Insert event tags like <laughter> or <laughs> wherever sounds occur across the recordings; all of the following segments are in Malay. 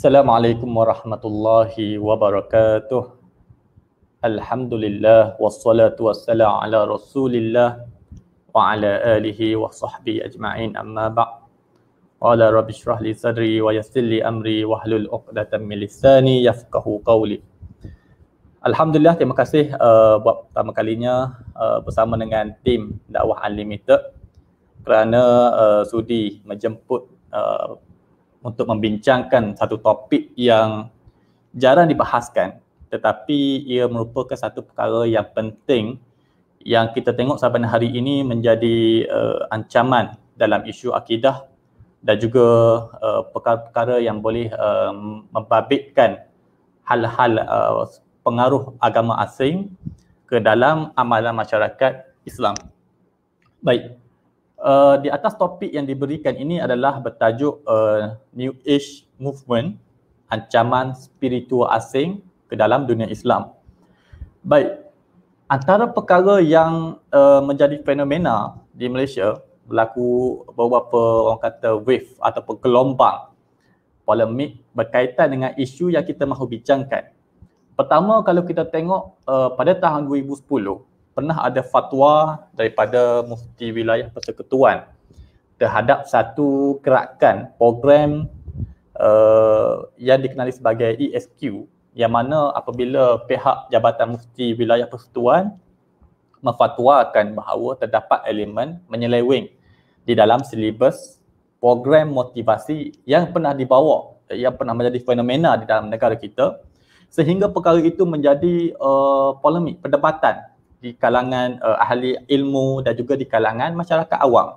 Assalamualaikum warahmatullahi wabarakatuh Alhamdulillah wassalatu wassalamu ala rasulillah wa ala alihi wa sahbihi ajma'in amma ba' Wala rabbi syrah li sadri wa yassili amri wa hlul uqdatan milisani yafqahu qawli Alhamdulillah terima kasih uh, buat pertama kalinya uh, bersama dengan tim dakwah unlimited kerana uh, sudi menjemput uh, untuk membincangkan satu topik yang jarang dibahaskan tetapi ia merupakan satu perkara yang penting yang kita tengok sampai hari ini menjadi uh, ancaman dalam isu akidah dan juga uh, perkara-perkara yang boleh um, membabitkan hal-hal uh, pengaruh agama asing ke dalam amalan masyarakat Islam. Baik, uh, di atas topik yang diberikan ini adalah bertajuk uh, New Age Movement ancaman spiritual asing ke dalam dunia Islam. Baik, antara perkara yang uh, menjadi fenomena di Malaysia berlaku beberapa orang kata wave atau gelombang polemik berkaitan dengan isu yang kita mahu bincangkan. Pertama kalau kita tengok uh, pada tahun 2010 pernah ada fatwa daripada mufti wilayah persekutuan terhadap satu gerakan program uh, yang dikenali sebagai ESQ yang mana apabila pihak Jabatan Mufti Wilayah Persekutuan memfatwakan bahawa terdapat elemen menyeleweng di dalam silibus program motivasi yang pernah dibawa yang pernah menjadi fenomena di dalam negara kita sehingga perkara itu menjadi uh, polemik perdebatan di kalangan uh, ahli ilmu dan juga di kalangan masyarakat awam.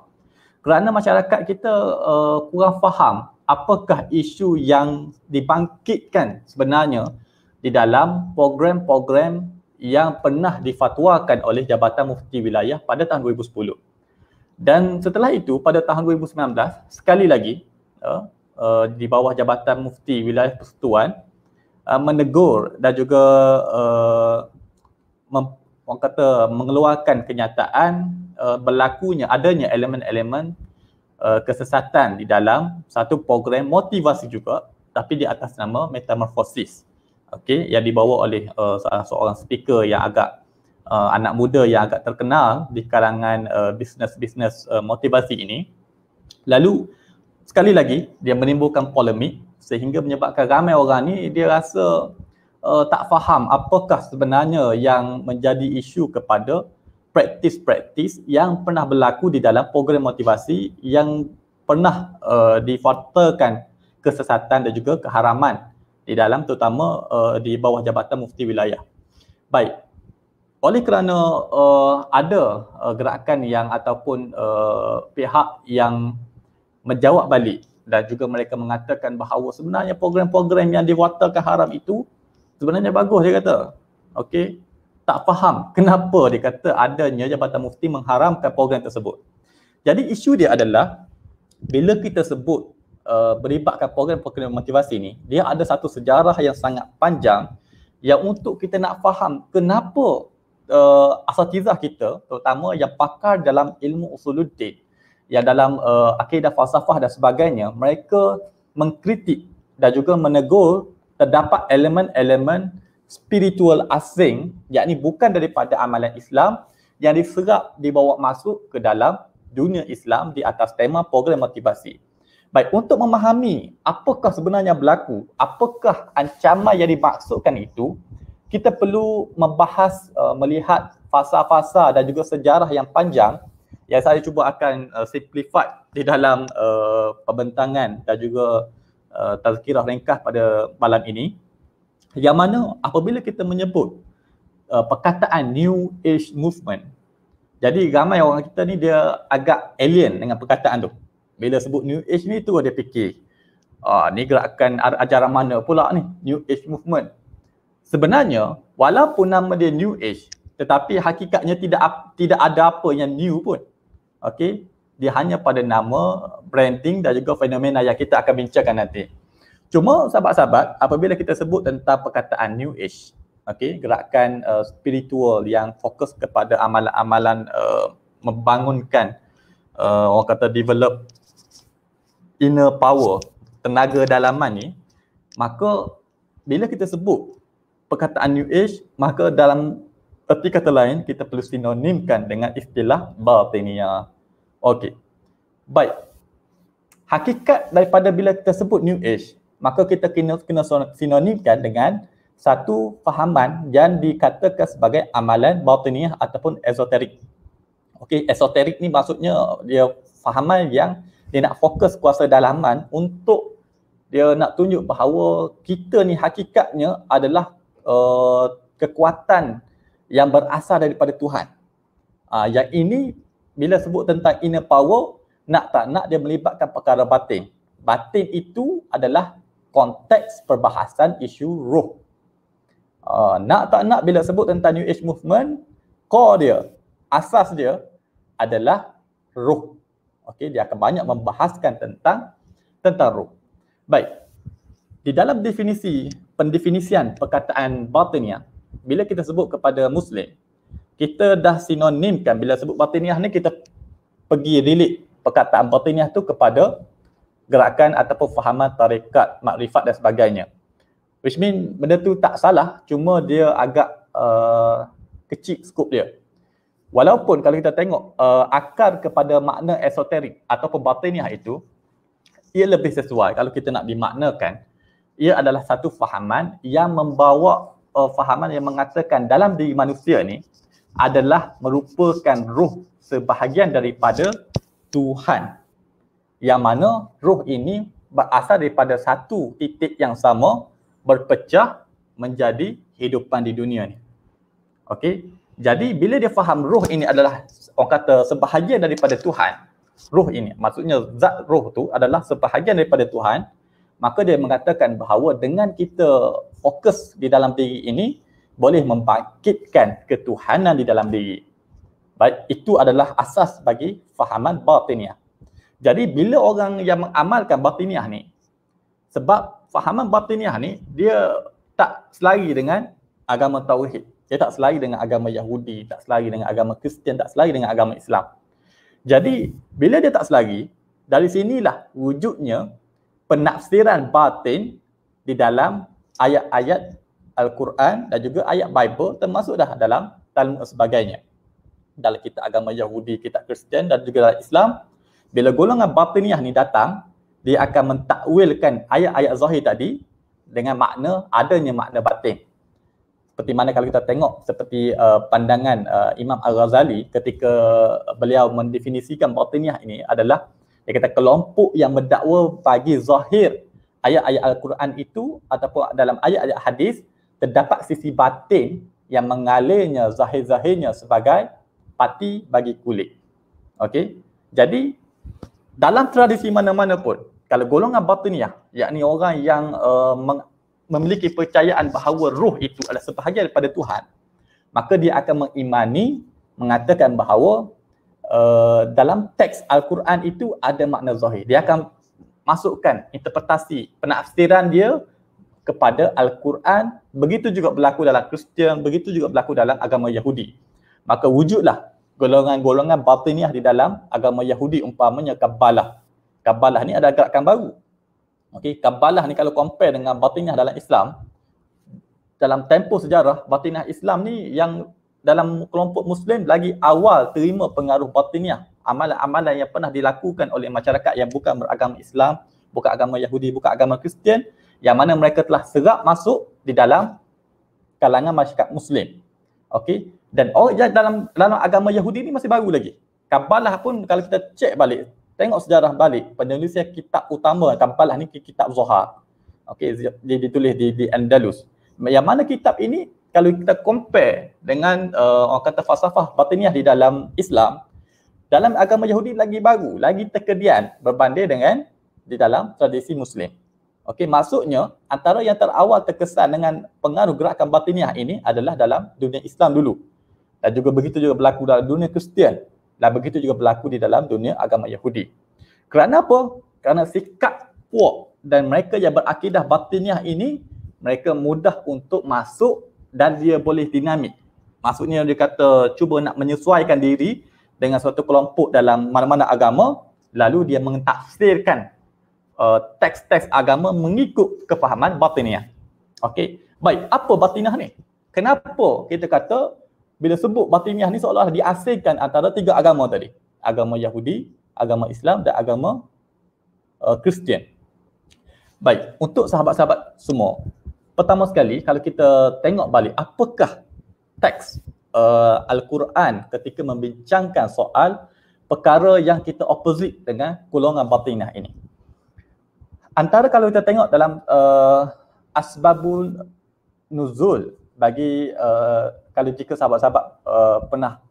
Kerana masyarakat kita uh, kurang faham apakah isu yang dibangkitkan sebenarnya di dalam program-program yang pernah difatwakan oleh Jabatan Mufti Wilayah pada tahun 2010. Dan setelah itu pada tahun 2019 sekali lagi uh, uh, di bawah Jabatan Mufti Wilayah Persatuan uh, menegur dan juga uh, orang kata mengeluarkan kenyataan uh, berlakunya adanya elemen-elemen uh, kesesatan di dalam satu program motivasi juga tapi di atas nama metamorfosis okey yang dibawa oleh uh, seorang speaker yang agak uh, anak muda yang agak terkenal di kalangan uh, bisnes-bisnes uh, motivasi ini lalu sekali lagi dia menimbulkan polemik sehingga menyebabkan ramai orang ni dia rasa uh, tak faham apakah sebenarnya yang menjadi isu kepada praktis-praktis yang pernah berlaku di dalam program motivasi yang pernah uh, eh, difarterkan kesesatan dan juga keharaman di dalam terutama uh, di bawah jabatan mufti wilayah. Baik. Oleh kerana uh, ada uh, gerakan yang ataupun uh, pihak yang menjawab balik dan juga mereka mengatakan bahawa sebenarnya program-program yang diwatakan haram itu sebenarnya bagus dia kata. Okey, tak faham kenapa dia kata adanya Jabatan Mufti mengharamkan program tersebut. Jadi isu dia adalah bila kita sebut uh, beribadkan program-program motivasi ni, dia ada satu sejarah yang sangat panjang yang untuk kita nak faham kenapa uh, asatizah kita terutama yang pakar dalam ilmu usuluddin yang dalam uh, akidah falsafah dan sebagainya mereka mengkritik dan juga menegur terdapat elemen-elemen spiritual asing yakni bukan daripada amalan Islam yang diserap dibawa masuk ke dalam dunia Islam di atas tema program motivasi. Baik, untuk memahami apakah sebenarnya berlaku, apakah ancaman yang dimaksudkan itu, kita perlu membahas uh, melihat fasa-fasa dan juga sejarah yang panjang yang saya cuba akan uh, simplify di dalam uh, pembentangan dan juga uh, tazkirah ringkas pada malam ini yang mana apabila kita menyebut uh, perkataan new age movement jadi ramai orang kita ni dia agak alien dengan perkataan tu bila sebut new age ni tu dia fikir ah ni gerakan ajaran mana pula ni new age movement sebenarnya walaupun nama dia new age tetapi hakikatnya tidak tidak ada apa yang new pun okay? dia hanya pada nama, branding dan juga fenomena yang kita akan bincangkan nanti. Cuma sahabat-sahabat, apabila kita sebut tentang perkataan new age, okay, gerakan uh, spiritual yang fokus kepada amalan-amalan uh, membangunkan uh, orang kata develop inner power, tenaga dalaman ni, maka bila kita sebut perkataan new age, maka dalam erti kata lain kita perlu sinonimkan dengan istilah batiniah Okey. Baik. Hakikat daripada bila kita sebut New Age, maka kita kena, kena sinonimkan dengan satu fahaman yang dikatakan sebagai amalan bautiniah ataupun esoterik. Okey, esoterik ni maksudnya dia fahaman yang dia nak fokus kuasa dalaman untuk dia nak tunjuk bahawa kita ni hakikatnya adalah uh, kekuatan yang berasal daripada Tuhan. Uh, yang ini bila sebut tentang inner power nak tak nak dia melibatkan perkara batin batin itu adalah konteks perbahasan isu ruh. uh, ah, nak tak nak bila sebut tentang new age movement core dia asas dia adalah ruh. okey dia akan banyak membahaskan tentang tentang ruh. baik di dalam definisi pendefinisian perkataan batiniah bila kita sebut kepada muslim kita dah sinonimkan bila sebut batiniah ni kita pergi rilik perkataan batiniah tu kepada gerakan ataupun fahaman tarikat, makrifat dan sebagainya. Which mean benda tu tak salah, cuma dia agak uh, kecil skop dia. Walaupun kalau kita tengok uh, akar kepada makna esoterik ataupun batiniah itu, ia lebih sesuai kalau kita nak dimaknakan. Ia adalah satu fahaman yang membawa uh, fahaman yang mengatakan dalam diri manusia ni, adalah merupakan ruh sebahagian daripada Tuhan. Yang mana ruh ini berasal daripada satu titik yang sama berpecah menjadi hidupan di dunia ni. Okey. Jadi bila dia faham ruh ini adalah orang kata sebahagian daripada Tuhan, ruh ini maksudnya zat roh tu adalah sebahagian daripada Tuhan, maka dia mengatakan bahawa dengan kita fokus di dalam diri ini, boleh membangkitkan ketuhanan di dalam diri. Baik, itu adalah asas bagi fahaman batiniah. Jadi bila orang yang mengamalkan batiniah ni, sebab fahaman batiniah ni, dia tak selari dengan agama Tauhid. Dia tak selari dengan agama Yahudi, tak selari dengan agama Kristian, tak selari dengan agama Islam. Jadi bila dia tak selari, dari sinilah wujudnya penafsiran batin di dalam ayat-ayat Al-Quran dan juga ayat Bible termasuk dah dalam Talmud dan sebagainya. Dalam kita agama Yahudi, kita Kristian dan juga dalam Islam, bila golongan batiniah ni datang, dia akan mentakwilkan ayat-ayat zahir tadi dengan makna adanya makna batin. Seperti mana kalau kita tengok seperti uh, pandangan uh, Imam Al-Ghazali ketika beliau mendefinisikan batiniah ini adalah dia kata kelompok yang mendakwa bagi zahir ayat-ayat Al-Quran itu ataupun dalam ayat-ayat hadis terdapat sisi batin yang mengalirnya zahir-zahirnya sebagai pati bagi kulit. Okey. Jadi dalam tradisi mana-mana pun kalau golongan batiniah yakni orang yang uh, memiliki percayaan bahawa ruh itu adalah sebahagian daripada Tuhan maka dia akan mengimani mengatakan bahawa uh, dalam teks al-Quran itu ada makna zahir. Dia akan masukkan interpretasi penafsiran dia kepada Al-Quran begitu juga berlaku dalam Kristian, begitu juga berlaku dalam agama Yahudi. Maka wujudlah golongan-golongan batiniah di dalam agama Yahudi umpamanya Kabbalah. Kabbalah ni ada gerakan baru. Okey, Kabbalah ni kalau compare dengan batiniah dalam Islam dalam tempoh sejarah batiniah Islam ni yang dalam kelompok muslim lagi awal terima pengaruh batiniah amalan-amalan yang pernah dilakukan oleh masyarakat yang bukan beragama Islam, bukan agama Yahudi, bukan agama Kristian yang mana mereka telah serap masuk di dalam kalangan masyarakat muslim. Okey, dan orang oh, dalam dalam agama Yahudi ni masih baru lagi. Kabbalah pun kalau kita cek balik, tengok sejarah balik, penulis kitab utama Kabbalah ni kitab Zohar. Okey, dia ditulis di di Andalus. Yang mana kitab ini kalau kita compare dengan uh, orang kata falsafah batiniah di dalam Islam, dalam agama Yahudi lagi baru, lagi terkedian berbanding dengan di dalam tradisi Muslim. Okey, maksudnya antara yang terawal terkesan dengan pengaruh gerakan batiniah ini adalah dalam dunia Islam dulu. Dan juga begitu juga berlaku dalam dunia Kristian. Dan begitu juga berlaku di dalam dunia agama Yahudi. Kerana apa? Kerana sikap puak dan mereka yang berakidah batiniah ini, mereka mudah untuk masuk dan dia boleh dinamik. Maksudnya dia kata cuba nak menyesuaikan diri dengan suatu kelompok dalam mana-mana agama, lalu dia mentafsirkan uh, teks-teks agama mengikut kefahaman batiniah. Okey. Baik, apa batiniah ni? Kenapa kita kata bila sebut batiniah ni seolah-olah diasingkan antara tiga agama tadi? Agama Yahudi, agama Islam dan agama uh, Kristian. Baik, untuk sahabat-sahabat semua. Pertama sekali, kalau kita tengok balik apakah teks uh, Al-Quran ketika membincangkan soal perkara yang kita opposite dengan golongan batiniah ini antara kalau kita tengok dalam uh, eh, asbabun nuzul bagi uh, kalau jika sahabat-sahabat uh, pernah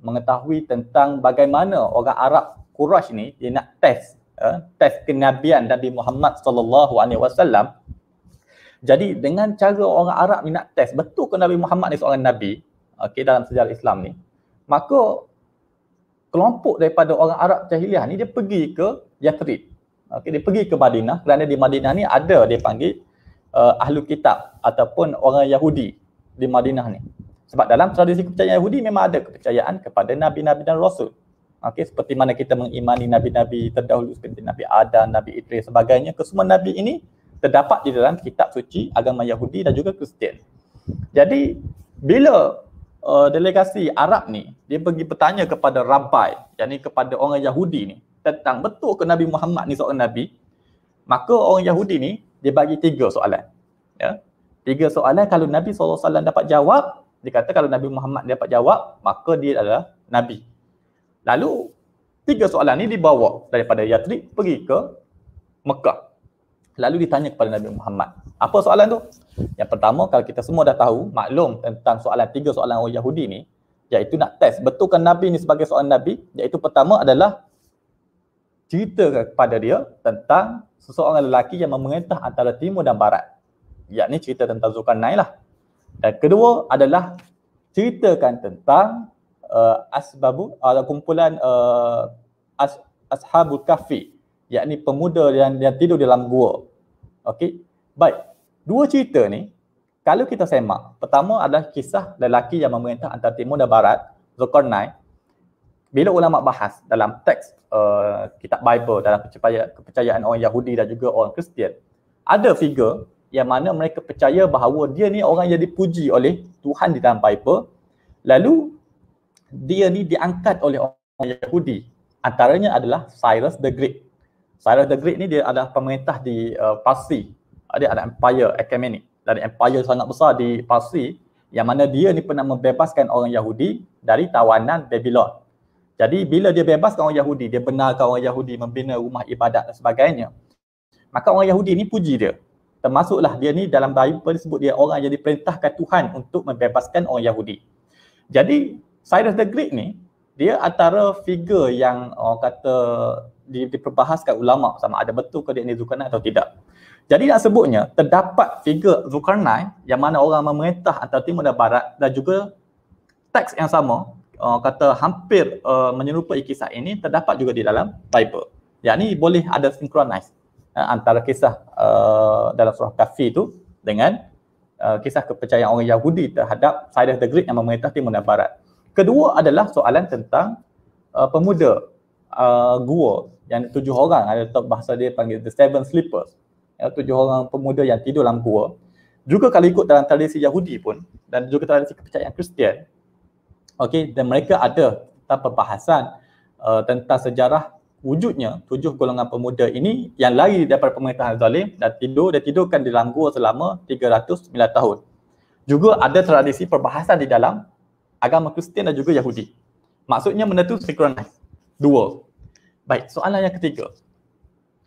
mengetahui tentang bagaimana orang Arab Quraisy ni dia nak test uh, test kenabian Nabi Muhammad sallallahu alaihi wasallam jadi dengan cara orang Arab ni nak test betul ke Nabi Muhammad ni seorang nabi okey dalam sejarah Islam ni maka kelompok daripada orang Arab jahiliah ni dia pergi ke Yathrib Okey, dia pergi ke Madinah kerana di Madinah ni ada dia panggil uh, ahlu kitab ataupun orang Yahudi di Madinah ni. Sebab dalam tradisi kepercayaan Yahudi memang ada kepercayaan kepada nabi-nabi dan rasul. Okey, seperti mana kita mengimani nabi-nabi terdahulu seperti Nabi Adam, Nabi Idris sebagainya, kesemua nabi ini terdapat di dalam kitab suci agama Yahudi dan juga Kristian. Jadi bila uh, delegasi Arab ni dia pergi bertanya kepada rabai, yakni kepada orang Yahudi ni, tentang betul ke Nabi Muhammad ni seorang Nabi, maka orang Yahudi ni dia bagi tiga soalan. Ya. Tiga soalan kalau Nabi SAW dapat jawab, dia kata kalau Nabi Muhammad dapat jawab, maka dia adalah Nabi. Lalu tiga soalan ni dibawa daripada Yathrib pergi ke Mekah. Lalu ditanya kepada Nabi Muhammad. Apa soalan tu? Yang pertama kalau kita semua dah tahu maklum tentang soalan tiga soalan orang Yahudi ni iaitu nak test betulkan Nabi ni sebagai soalan Nabi iaitu pertama adalah cerita kepada dia tentang seseorang lelaki yang memerintah antara timur dan barat. Yang ni cerita tentang Zulkarnain lah. Dan kedua adalah ceritakan tentang uh, asbabu atau uh, kumpulan uh, as, ashabul kahfi yakni pemuda yang, yang tidur dalam gua. Okey. Baik. Dua cerita ni kalau kita semak, pertama adalah kisah lelaki yang memerintah antara timur dan barat, Zulkarnain bila ulama bahas dalam teks uh, kitab Bible dalam kepercayaan, kepercayaan orang Yahudi dan juga orang Kristian ada figure yang mana mereka percaya bahawa dia ni orang yang dipuji oleh Tuhan di dalam Bible lalu dia ni diangkat oleh orang Yahudi antaranya adalah Cyrus the Great Cyrus the Great ni dia adalah pemerintah di uh, Parsi dia adalah empire Achaemenid dari empire sangat besar di Parsi yang mana dia ni pernah membebaskan orang Yahudi dari tawanan Babylon jadi bila dia bebaskan orang Yahudi, dia benarkan orang Yahudi membina rumah ibadat dan sebagainya. Maka orang Yahudi ni puji dia. Termasuklah dia ni dalam Bible disebut dia orang yang diperintahkan Tuhan untuk membebaskan orang Yahudi. Jadi Cyrus the Great ni dia antara figure yang orang kata di, diperbahaskan ulama sama ada betul ke dia ni Zulkarnain atau tidak. Jadi nak sebutnya terdapat figure Zulkarnain yang mana orang memerintah antara timur dan barat dan juga teks yang sama uh, kata hampir uh, menyerupai kisah ini terdapat juga di dalam Bible. Yang ini boleh ada synchronize uh, antara kisah uh, dalam surah Kafi itu dengan uh, kisah kepercayaan orang Yahudi terhadap Cyrus the Great yang memerintah Timur dan Barat. Kedua adalah soalan tentang uh, pemuda uh, gua yang tujuh orang ada bahasa dia panggil the seven sleepers. Ya, tujuh orang pemuda yang tidur dalam gua. Juga kalau ikut dalam tradisi Yahudi pun dan juga tradisi kepercayaan Kristian, okey dan mereka ada tentang perbahasan uh, tentang sejarah wujudnya tujuh golongan pemuda ini yang lari daripada pemerintahan zalim dan tidur dan tidurkan di dalam gua selama 309 tahun. Juga ada tradisi perbahasan di dalam agama Kristian dan juga Yahudi. Maksudnya benda tu synchronize. Dua. Baik, soalan yang ketiga.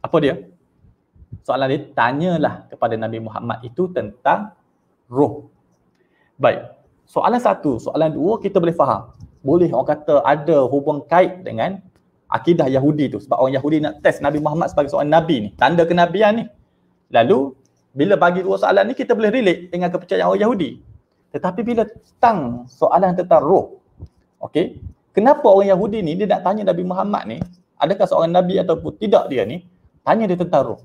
Apa dia? Soalan dia, tanyalah kepada Nabi Muhammad itu tentang roh. Baik, soalan satu, soalan dua kita boleh faham. Boleh orang kata ada hubung kait dengan akidah Yahudi tu sebab orang Yahudi nak test Nabi Muhammad sebagai seorang Nabi ni. Tanda kenabian ni. Lalu bila bagi dua soalan ni kita boleh relate dengan kepercayaan orang Yahudi. Tetapi bila tang soalan tentang roh. okay, Kenapa orang Yahudi ni dia nak tanya Nabi Muhammad ni adakah seorang Nabi ataupun tidak dia ni tanya dia tentang roh.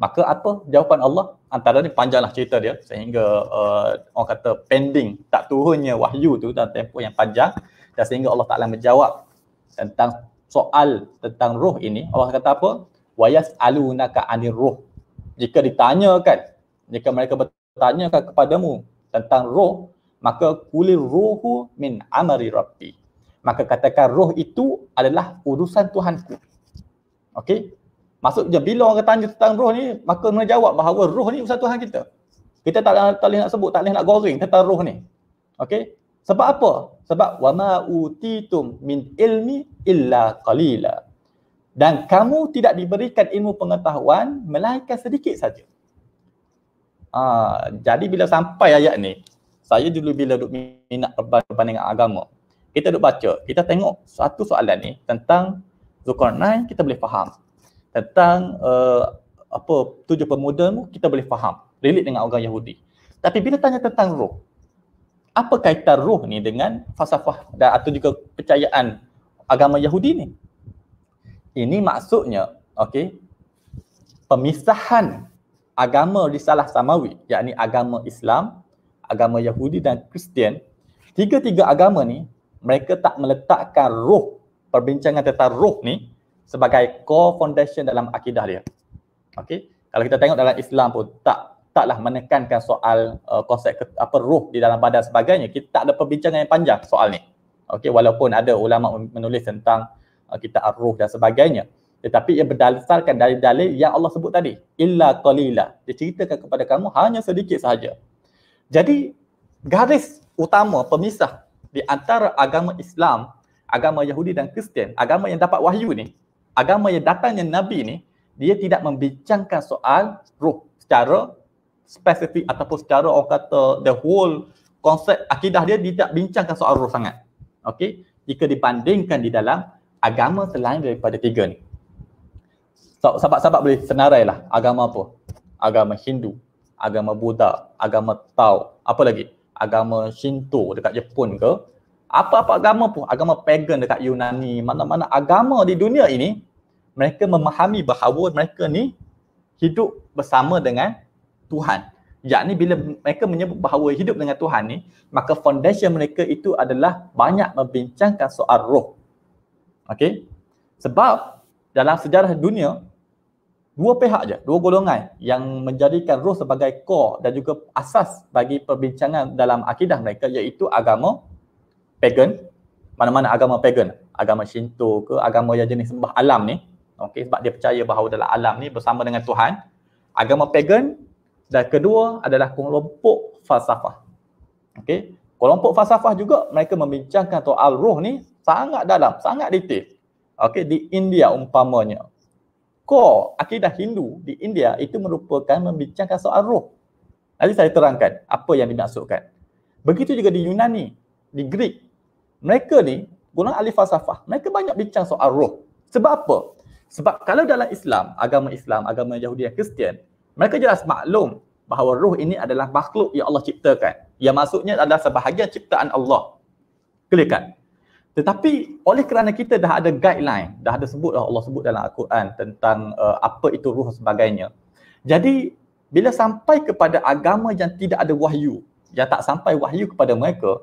Maka apa jawapan Allah? antara Antaranya panjanglah cerita dia sehingga uh, orang kata pending tak turunnya wahyu tu dalam tempoh yang panjang dan sehingga Allah Ta'ala menjawab tentang soal tentang roh ini Allah kata apa? Wayas alunaka anir roh Jika ditanyakan, jika mereka bertanya kepadamu tentang roh maka kulir rohu min amari rabbi maka katakan roh itu adalah urusan Tuhanku Okey, Maksudnya bila orang tanya tentang roh ni, maka kena jawab bahawa roh ni usaha Tuhan kita. Kita tak, tak nak sebut, tak boleh nak goreng tentang roh ni. Okey? Sebab apa? Sebab wama utitum min ilmi illa qalila. Dan kamu tidak diberikan ilmu pengetahuan melainkan sedikit saja. Ah, jadi bila sampai ayat ni, saya dulu bila duk minat perbandingan agama, kita duk baca, kita tengok satu soalan ni tentang Zulkarnain kita boleh faham tentang uh, apa tujuh pemuda tu kita boleh faham relate dengan orang Yahudi. Tapi bila tanya tentang roh, apa kaitan roh ni dengan falsafah dan atau juga kepercayaan agama Yahudi ni? Ini maksudnya, okey, pemisahan agama di salah samawi, yakni agama Islam, agama Yahudi dan Kristian, tiga-tiga agama ni mereka tak meletakkan roh perbincangan tentang roh ni sebagai core foundation dalam akidah dia. Okey. Kalau kita tengok dalam Islam pun tak taklah menekankan soal uh, konsep ke, apa ruh di dalam badan sebagainya. Kita tak ada perbincangan yang panjang soal ni. Okey, walaupun ada ulama menulis tentang uh, kita ar-ruh dan sebagainya. Tetapi ia berdasarkan dari dalil yang Allah sebut tadi. Illa qalila. Dia ceritakan kepada kamu hanya sedikit sahaja. Jadi garis utama pemisah di antara agama Islam, agama Yahudi dan Kristian, agama yang dapat wahyu ni agama yang datangnya Nabi ni, dia tidak membincangkan soal ruh secara spesifik ataupun secara orang kata the whole konsep akidah dia, tidak bincangkan soal ruh sangat. Okey, jika dibandingkan di dalam agama selain daripada tiga ni. So, sahabat-sahabat boleh senarai lah agama apa? Agama Hindu, agama Buddha, agama Tao, apa lagi? Agama Shinto dekat Jepun ke? apa-apa agama pun, agama pagan dekat Yunani, mana-mana agama di dunia ini, mereka memahami bahawa mereka ni hidup bersama dengan Tuhan. Yakni bila mereka menyebut bahawa hidup dengan Tuhan ni, maka foundation mereka itu adalah banyak membincangkan soal roh. Okay. Sebab dalam sejarah dunia, dua pihak je, dua golongan yang menjadikan roh sebagai core dan juga asas bagi perbincangan dalam akidah mereka iaitu agama pagan, mana-mana agama pagan, agama Shinto ke, agama yang jenis sembah alam ni, okey sebab dia percaya bahawa dalam alam ni bersama dengan Tuhan. Agama pagan dan kedua adalah kelompok falsafah. Okey, kelompok falsafah juga mereka membincangkan atau al-ruh ni sangat dalam, sangat detail. Okey, di India umpamanya core akidah Hindu di India itu merupakan membincangkan soal roh. Nanti saya terangkan apa yang dimaksudkan. Begitu juga di Yunani, di Greek, mereka ni guna alif asafah. mereka banyak bincang soal roh sebab apa sebab kalau dalam Islam agama Islam agama Yahudi dan Kristian mereka jelas maklum bahawa roh ini adalah makhluk yang Allah ciptakan yang maksudnya adalah sebahagian ciptaan Allah clear kan tetapi oleh kerana kita dah ada guideline dah ada sebut lah Allah sebut dalam Al-Quran tentang uh, apa itu roh sebagainya jadi bila sampai kepada agama yang tidak ada wahyu yang tak sampai wahyu kepada mereka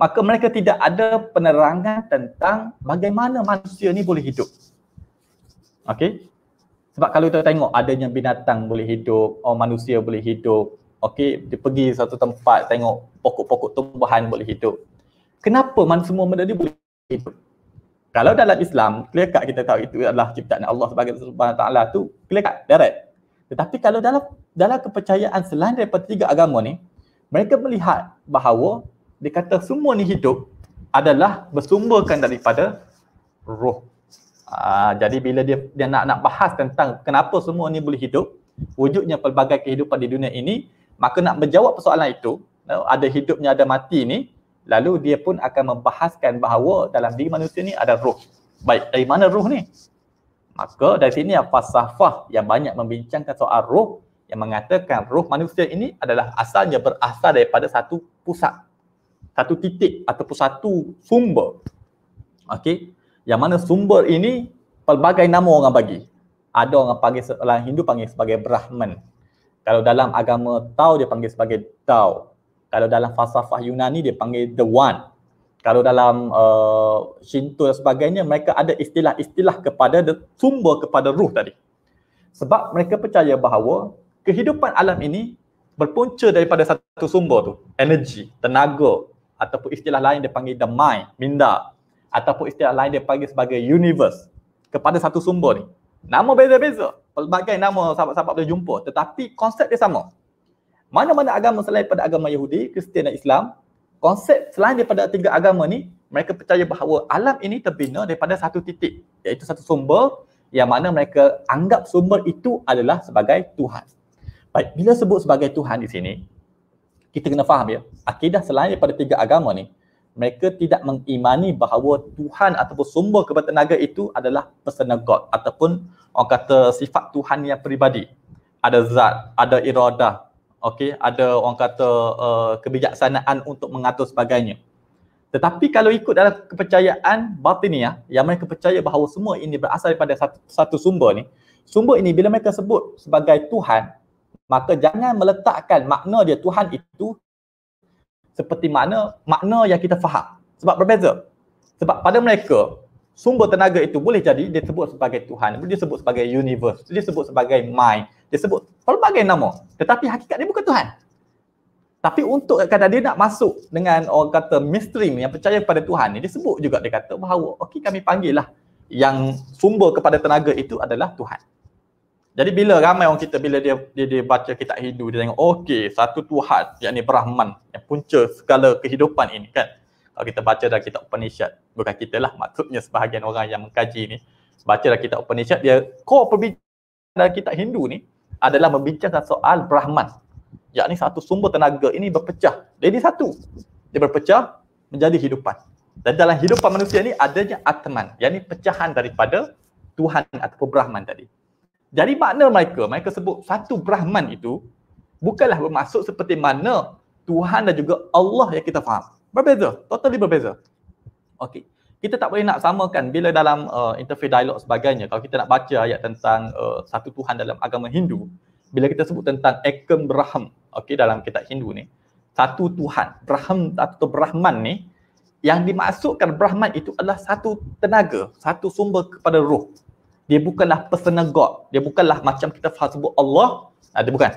maka mereka tidak ada penerangan tentang bagaimana manusia ni boleh hidup. Okey. Sebab kalau kita tengok adanya binatang boleh hidup, oh manusia boleh hidup. Okey, dia pergi satu tempat tengok pokok-pokok tumbuhan boleh hidup. Kenapa man semua benda ni boleh hidup? Kalau dalam Islam, clear cut kita tahu itu adalah ciptaan Allah sebagai Subhanahu Taala tu clear cut direct. Tetapi kalau dalam dalam kepercayaan selain daripada tiga agama ni, mereka melihat bahawa dia kata semua ni hidup adalah bersumberkan daripada roh. Aa, ah, jadi bila dia dia nak nak bahas tentang kenapa semua ni boleh hidup, wujudnya pelbagai kehidupan di dunia ini, maka nak menjawab persoalan itu, ada hidupnya ada mati ni, lalu dia pun akan membahaskan bahawa dalam diri manusia ni ada roh. Baik, dari mana roh ni? Maka dari sini apa falsafah yang banyak membincangkan soal roh yang mengatakan roh manusia ini adalah asalnya berasal daripada satu pusat satu titik ataupun satu sumber okey yang mana sumber ini pelbagai nama orang bagi ada orang panggil orang Hindu panggil sebagai Brahman kalau dalam agama Tao dia panggil sebagai Tao kalau dalam falsafah Yunani dia panggil the one kalau dalam uh, Shinto dan sebagainya mereka ada istilah-istilah kepada the sumber kepada ruh tadi sebab mereka percaya bahawa kehidupan alam ini berpunca daripada satu sumber tu energi tenaga ataupun istilah lain dia panggil the mind, minda ataupun istilah lain dia panggil sebagai universe kepada satu sumber ni. Nama beza-beza. Pelbagai nama sahabat-sahabat boleh jumpa tetapi konsep dia sama. Mana-mana agama selain pada agama Yahudi, Kristian dan Islam, konsep selain daripada tiga agama ni, mereka percaya bahawa alam ini terbina daripada satu titik iaitu satu sumber yang mana mereka anggap sumber itu adalah sebagai Tuhan. Baik, bila sebut sebagai Tuhan di sini, kita kena faham ya, akidah selain daripada tiga agama ni, mereka tidak mengimani bahawa Tuhan ataupun sumber kepada tenaga itu adalah personal God ataupun orang kata sifat Tuhan yang peribadi. Ada zat, ada iradah, okay? ada orang kata uh, kebijaksanaan untuk mengatur sebagainya. Tetapi kalau ikut dalam kepercayaan ya, yang mereka percaya bahawa semua ini berasal daripada satu, satu sumber ni, sumber ini bila mereka sebut sebagai Tuhan, maka jangan meletakkan makna dia Tuhan itu seperti mana makna yang kita faham. Sebab berbeza. Sebab pada mereka, sumber tenaga itu boleh jadi dia sebut sebagai Tuhan, dia sebut sebagai universe, dia sebut sebagai mind, dia sebut pelbagai nama. Tetapi hakikat dia bukan Tuhan. Tapi untuk kata dia nak masuk dengan orang kata misteri yang percaya kepada Tuhan ni, dia sebut juga dia kata bahawa okey kami panggil lah yang sumber kepada tenaga itu adalah Tuhan. Jadi bila ramai orang kita bila dia dia, dia baca kitab Hindu dia tengok okey satu Tuhan yakni Brahman yang punca segala kehidupan ini kan. Kalau kita baca dalam kitab Upanishad bukan kita lah maksudnya sebahagian orang yang mengkaji ni baca dalam kitab Upanishad dia core perbincangan dalam kitab Hindu ni adalah membincangkan soal Brahman. Yakni satu sumber tenaga ini berpecah. Jadi satu. Dia berpecah menjadi hidupan. Dan dalam hidupan manusia ni adanya Atman. Yang ni pecahan daripada Tuhan ataupun Brahman tadi. Jadi makna mereka, mereka sebut satu Brahman itu bukanlah bermaksud seperti mana Tuhan dan juga Allah yang kita faham. Berbeza, totally berbeza. Okey. Kita tak boleh nak samakan bila dalam uh, interface dialog sebagainya kalau kita nak baca ayat tentang uh, satu Tuhan dalam agama Hindu bila kita sebut tentang Ekam Brahm okey dalam kitab Hindu ni satu Tuhan Brahm atau Brahman ni yang dimaksudkan Brahman itu adalah satu tenaga satu sumber kepada roh dia bukanlah personal God. Dia bukanlah macam kita faham sebut Allah. Ha, dia bukan.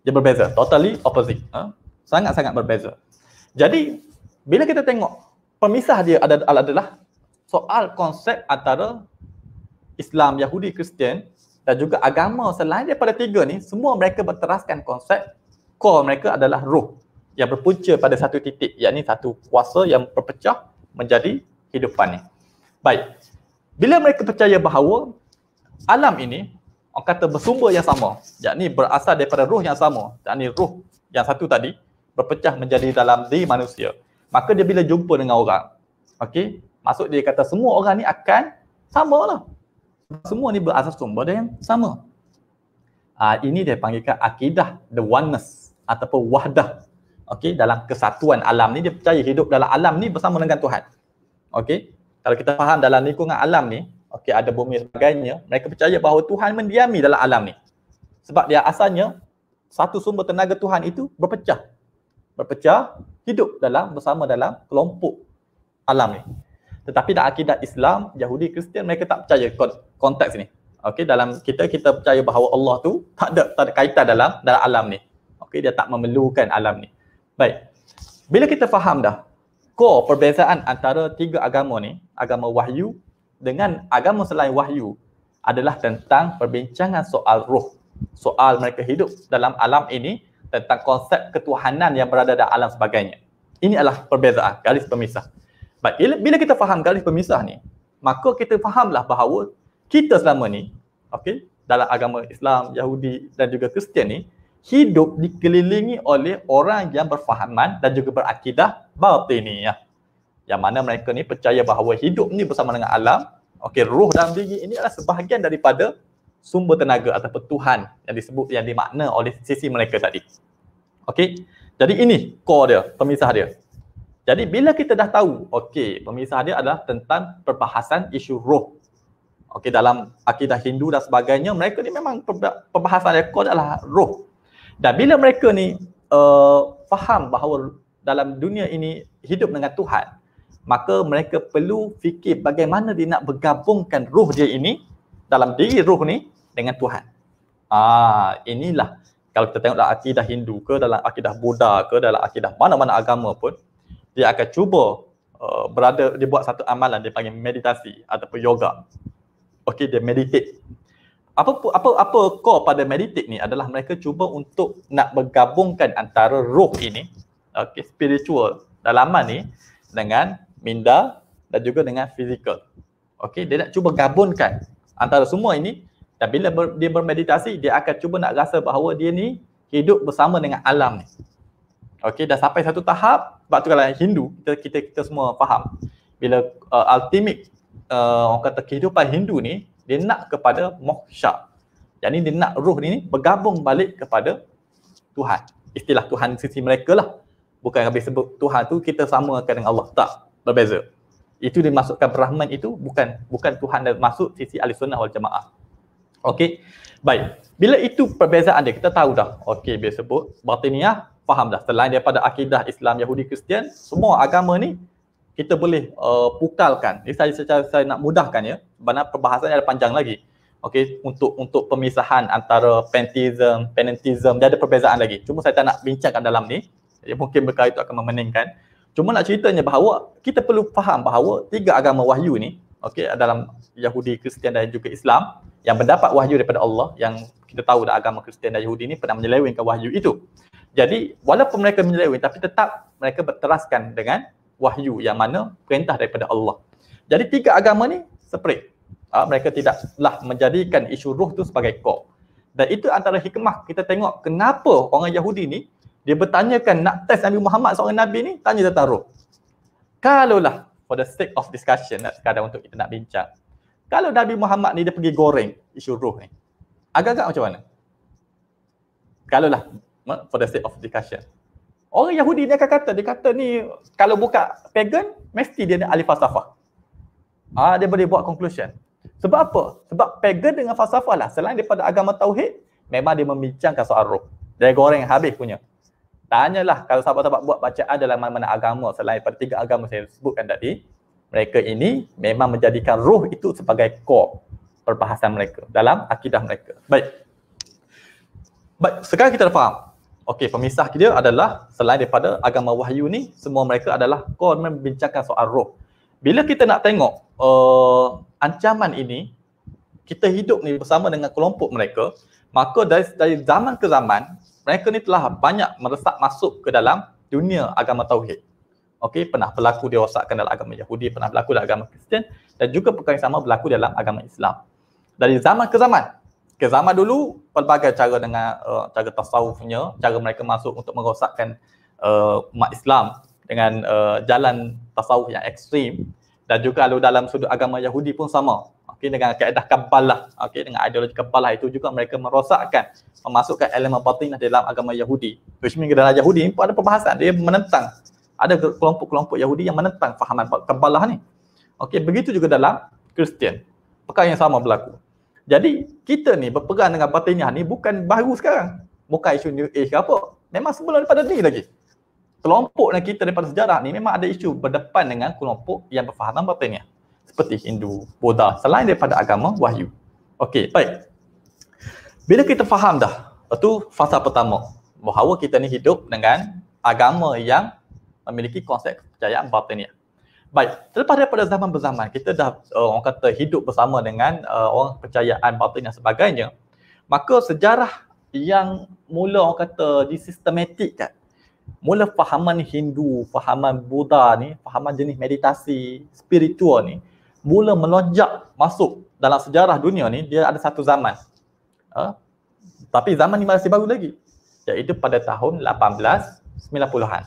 Dia berbeza. Totally opposite. Ha? Sangat-sangat berbeza. Jadi, bila kita tengok pemisah dia adalah soal konsep antara Islam, Yahudi, Kristian dan juga agama selain daripada tiga ni, semua mereka berteraskan konsep core mereka adalah roh yang berpunca pada satu titik, yakni satu kuasa yang berpecah menjadi hidupan ni. Baik, bila mereka percaya bahawa alam ini orang kata bersumber yang sama, yakni berasal daripada roh yang sama, yakni roh yang satu tadi berpecah menjadi dalam diri manusia. Maka dia bila jumpa dengan orang, okey, maksud dia kata semua orang ni akan samalah. Semua ni berasal sumber dan yang sama. Uh, ini dia panggilkan akidah the oneness ataupun wahdah. Okey, dalam kesatuan alam ni dia percaya hidup dalam alam ni bersama dengan Tuhan. Okey, kalau kita faham dalam lingkungan alam ni okey ada bumi sebagainya mereka percaya bahawa Tuhan mendiami dalam alam ni sebab dia asalnya satu sumber tenaga Tuhan itu berpecah berpecah hidup dalam bersama dalam kelompok alam ni tetapi dalam akidah Islam Yahudi Kristian mereka tak percaya konteks ni okey dalam kita kita percaya bahawa Allah tu tak ada tak ada kaitan dalam dalam alam ni okey dia tak memerlukan alam ni baik bila kita faham dah core perbezaan antara tiga agama ni agama wahyu dengan agama selain wahyu adalah tentang perbincangan soal roh soal mereka hidup dalam alam ini tentang konsep ketuhanan yang berada dalam alam sebagainya ini adalah perbezaan garis pemisah baik bila kita faham garis pemisah ni maka kita fahamlah bahawa kita selama ni okay, dalam agama Islam Yahudi dan juga Kristian ni hidup dikelilingi oleh orang yang berfahaman dan juga berakidah batiniah yang mana mereka ni percaya bahawa hidup ni bersama dengan alam okey roh dalam diri ini adalah sebahagian daripada sumber tenaga atau tuhan yang disebut yang dimakna oleh sisi mereka tadi okey jadi ini core dia pemisah dia jadi bila kita dah tahu okey pemisah dia adalah tentang perbahasan isu roh okey dalam akidah Hindu dan sebagainya mereka ni memang perbahasan dia core adalah roh dan bila mereka ni uh, faham bahawa dalam dunia ini hidup dengan Tuhan maka mereka perlu fikir bagaimana dia nak bergabungkan ruh dia ini dalam diri ruh ni dengan Tuhan. Ah inilah kalau kita tengoklah akidah Hindu ke dalam akidah Buddha ke dalam akidah mana-mana agama pun dia akan cuba uh, berada dia buat satu amalan dia panggil meditasi ataupun yoga. Okey dia meditate. Apa apa apa core pada meditate ni adalah mereka cuba untuk nak bergabungkan antara ruh ini okey spiritual dalaman ni dengan minda dan juga dengan fizikal. Okey, dia nak cuba gabungkan antara semua ini dan bila ber, dia bermeditasi, dia akan cuba nak rasa bahawa dia ni hidup bersama dengan alam ni. Okey, dah sampai satu tahap, sebab tu kalau Hindu, kita, kita, kita semua faham. Bila uh, ultimate, uh, orang kata kehidupan Hindu ni, dia nak kepada moksha. Yang ni dia nak ruh ni, bergabung balik kepada Tuhan. Istilah Tuhan sisi mereka lah. Bukan habis sebut Tuhan tu kita samakan dengan Allah. Tak berbeza. Itu dimasukkan Brahman itu bukan bukan Tuhan dan masuk sisi ahli sunnah wal jamaah. Okey. Baik. Bila itu perbezaan dia, kita tahu dah. Okey, biar sebut. Batiniah, faham dah. Selain daripada akidah Islam, Yahudi, Kristian, semua agama ni kita boleh uh, pukalkan. Ini saya secara saya nak mudahkan ya. Sebenarnya perbahasan ada panjang lagi. Okey, untuk untuk pemisahan antara pantheism, panentheism, dia ada perbezaan lagi. Cuma saya tak nak bincangkan dalam ni. Ya, mungkin berkait itu akan memeningkan. Cuma nak ceritanya bahawa kita perlu faham bahawa tiga agama wahyu ni, okay, dalam Yahudi, Kristian dan juga Islam yang mendapat wahyu daripada Allah yang kita tahu dah agama Kristian dan Yahudi ni pernah menyelewengkan wahyu itu. Jadi walaupun mereka menyeleweng tapi tetap mereka berteraskan dengan wahyu yang mana perintah daripada Allah. Jadi tiga agama ni separate. Ah, ha, mereka tidaklah menjadikan isu ruh tu sebagai kok. Dan itu antara hikmah kita tengok kenapa orang Yahudi ni dia bertanyakan nak test Nabi Muhammad seorang Nabi ni, tanya tentang roh. Kalaulah for the sake of discussion nak lah sekadar untuk kita nak bincang. Kalau Nabi Muhammad ni dia pergi goreng isu roh ni. Agak-agak macam mana? Kalaulah for the sake of discussion. Orang Yahudi ni akan kata, dia kata ni kalau buka pagan, mesti dia ada alif falsafah. Ah, dia boleh buat conclusion. Sebab apa? Sebab pagan dengan falsafah lah. Selain daripada agama tauhid, memang dia membincangkan soal roh. Dia goreng habis punya tanyalah kalau sahabat-sahabat buat bacaan dalam mana-mana agama selain pada tiga agama saya sebutkan tadi mereka ini memang menjadikan roh itu sebagai core perbahasan mereka dalam akidah mereka baik baik sekarang kita dah faham Okey, pemisah dia adalah selain daripada agama wahyu ni, semua mereka adalah kau membincangkan soal roh. Bila kita nak tengok uh, ancaman ini, kita hidup ni bersama dengan kelompok mereka, maka dari, dari zaman ke zaman, mereka ni telah banyak meresap masuk ke dalam dunia agama tauhid. Okey, pernah berlaku dirosakkan dalam agama Yahudi, pernah berlaku dalam agama Kristian dan juga perkara yang sama berlaku dalam agama Islam. Dari zaman ke zaman. Ke zaman dulu pelbagai cara dengan uh, cara tasawufnya, cara mereka masuk untuk merosakkan uh, umat Islam dengan uh, jalan tasawuf yang ekstrim dan juga lalu dalam sudut agama Yahudi pun sama okey dengan kaedah kabbalah okey dengan ideologi kabbalah itu juga mereka merosakkan memasukkan elemen batin lah dalam agama Yahudi which means dalam Yahudi pun ada perbahasan dia menentang ada kelompok-kelompok Yahudi yang menentang fahaman kabbalah ni okey begitu juga dalam Kristian perkara yang sama berlaku jadi kita ni berperang dengan batiniah ni bukan baru sekarang bukan isu new age ke apa memang sebelum daripada ni lagi kelompok kita daripada sejarah ni memang ada isu berdepan dengan kelompok yang berfahaman batiniah seperti Hindu, Buddha selain daripada agama wahyu. Okey, baik. Bila kita faham dah, itu fasa pertama bahawa kita ni hidup dengan agama yang memiliki konsep kepercayaan batiniah. Baik, selepas daripada zaman berzaman kita dah uh, orang kata hidup bersama dengan uh, orang kepercayaan batiniah sebagainya, maka sejarah yang mula orang kata disistematikkan mula fahaman Hindu, fahaman Buddha ni, fahaman jenis meditasi spiritual ni mula melonjak masuk dalam sejarah dunia ni dia ada satu zaman ha? tapi zaman ni masih baru lagi iaitu pada tahun 1890-an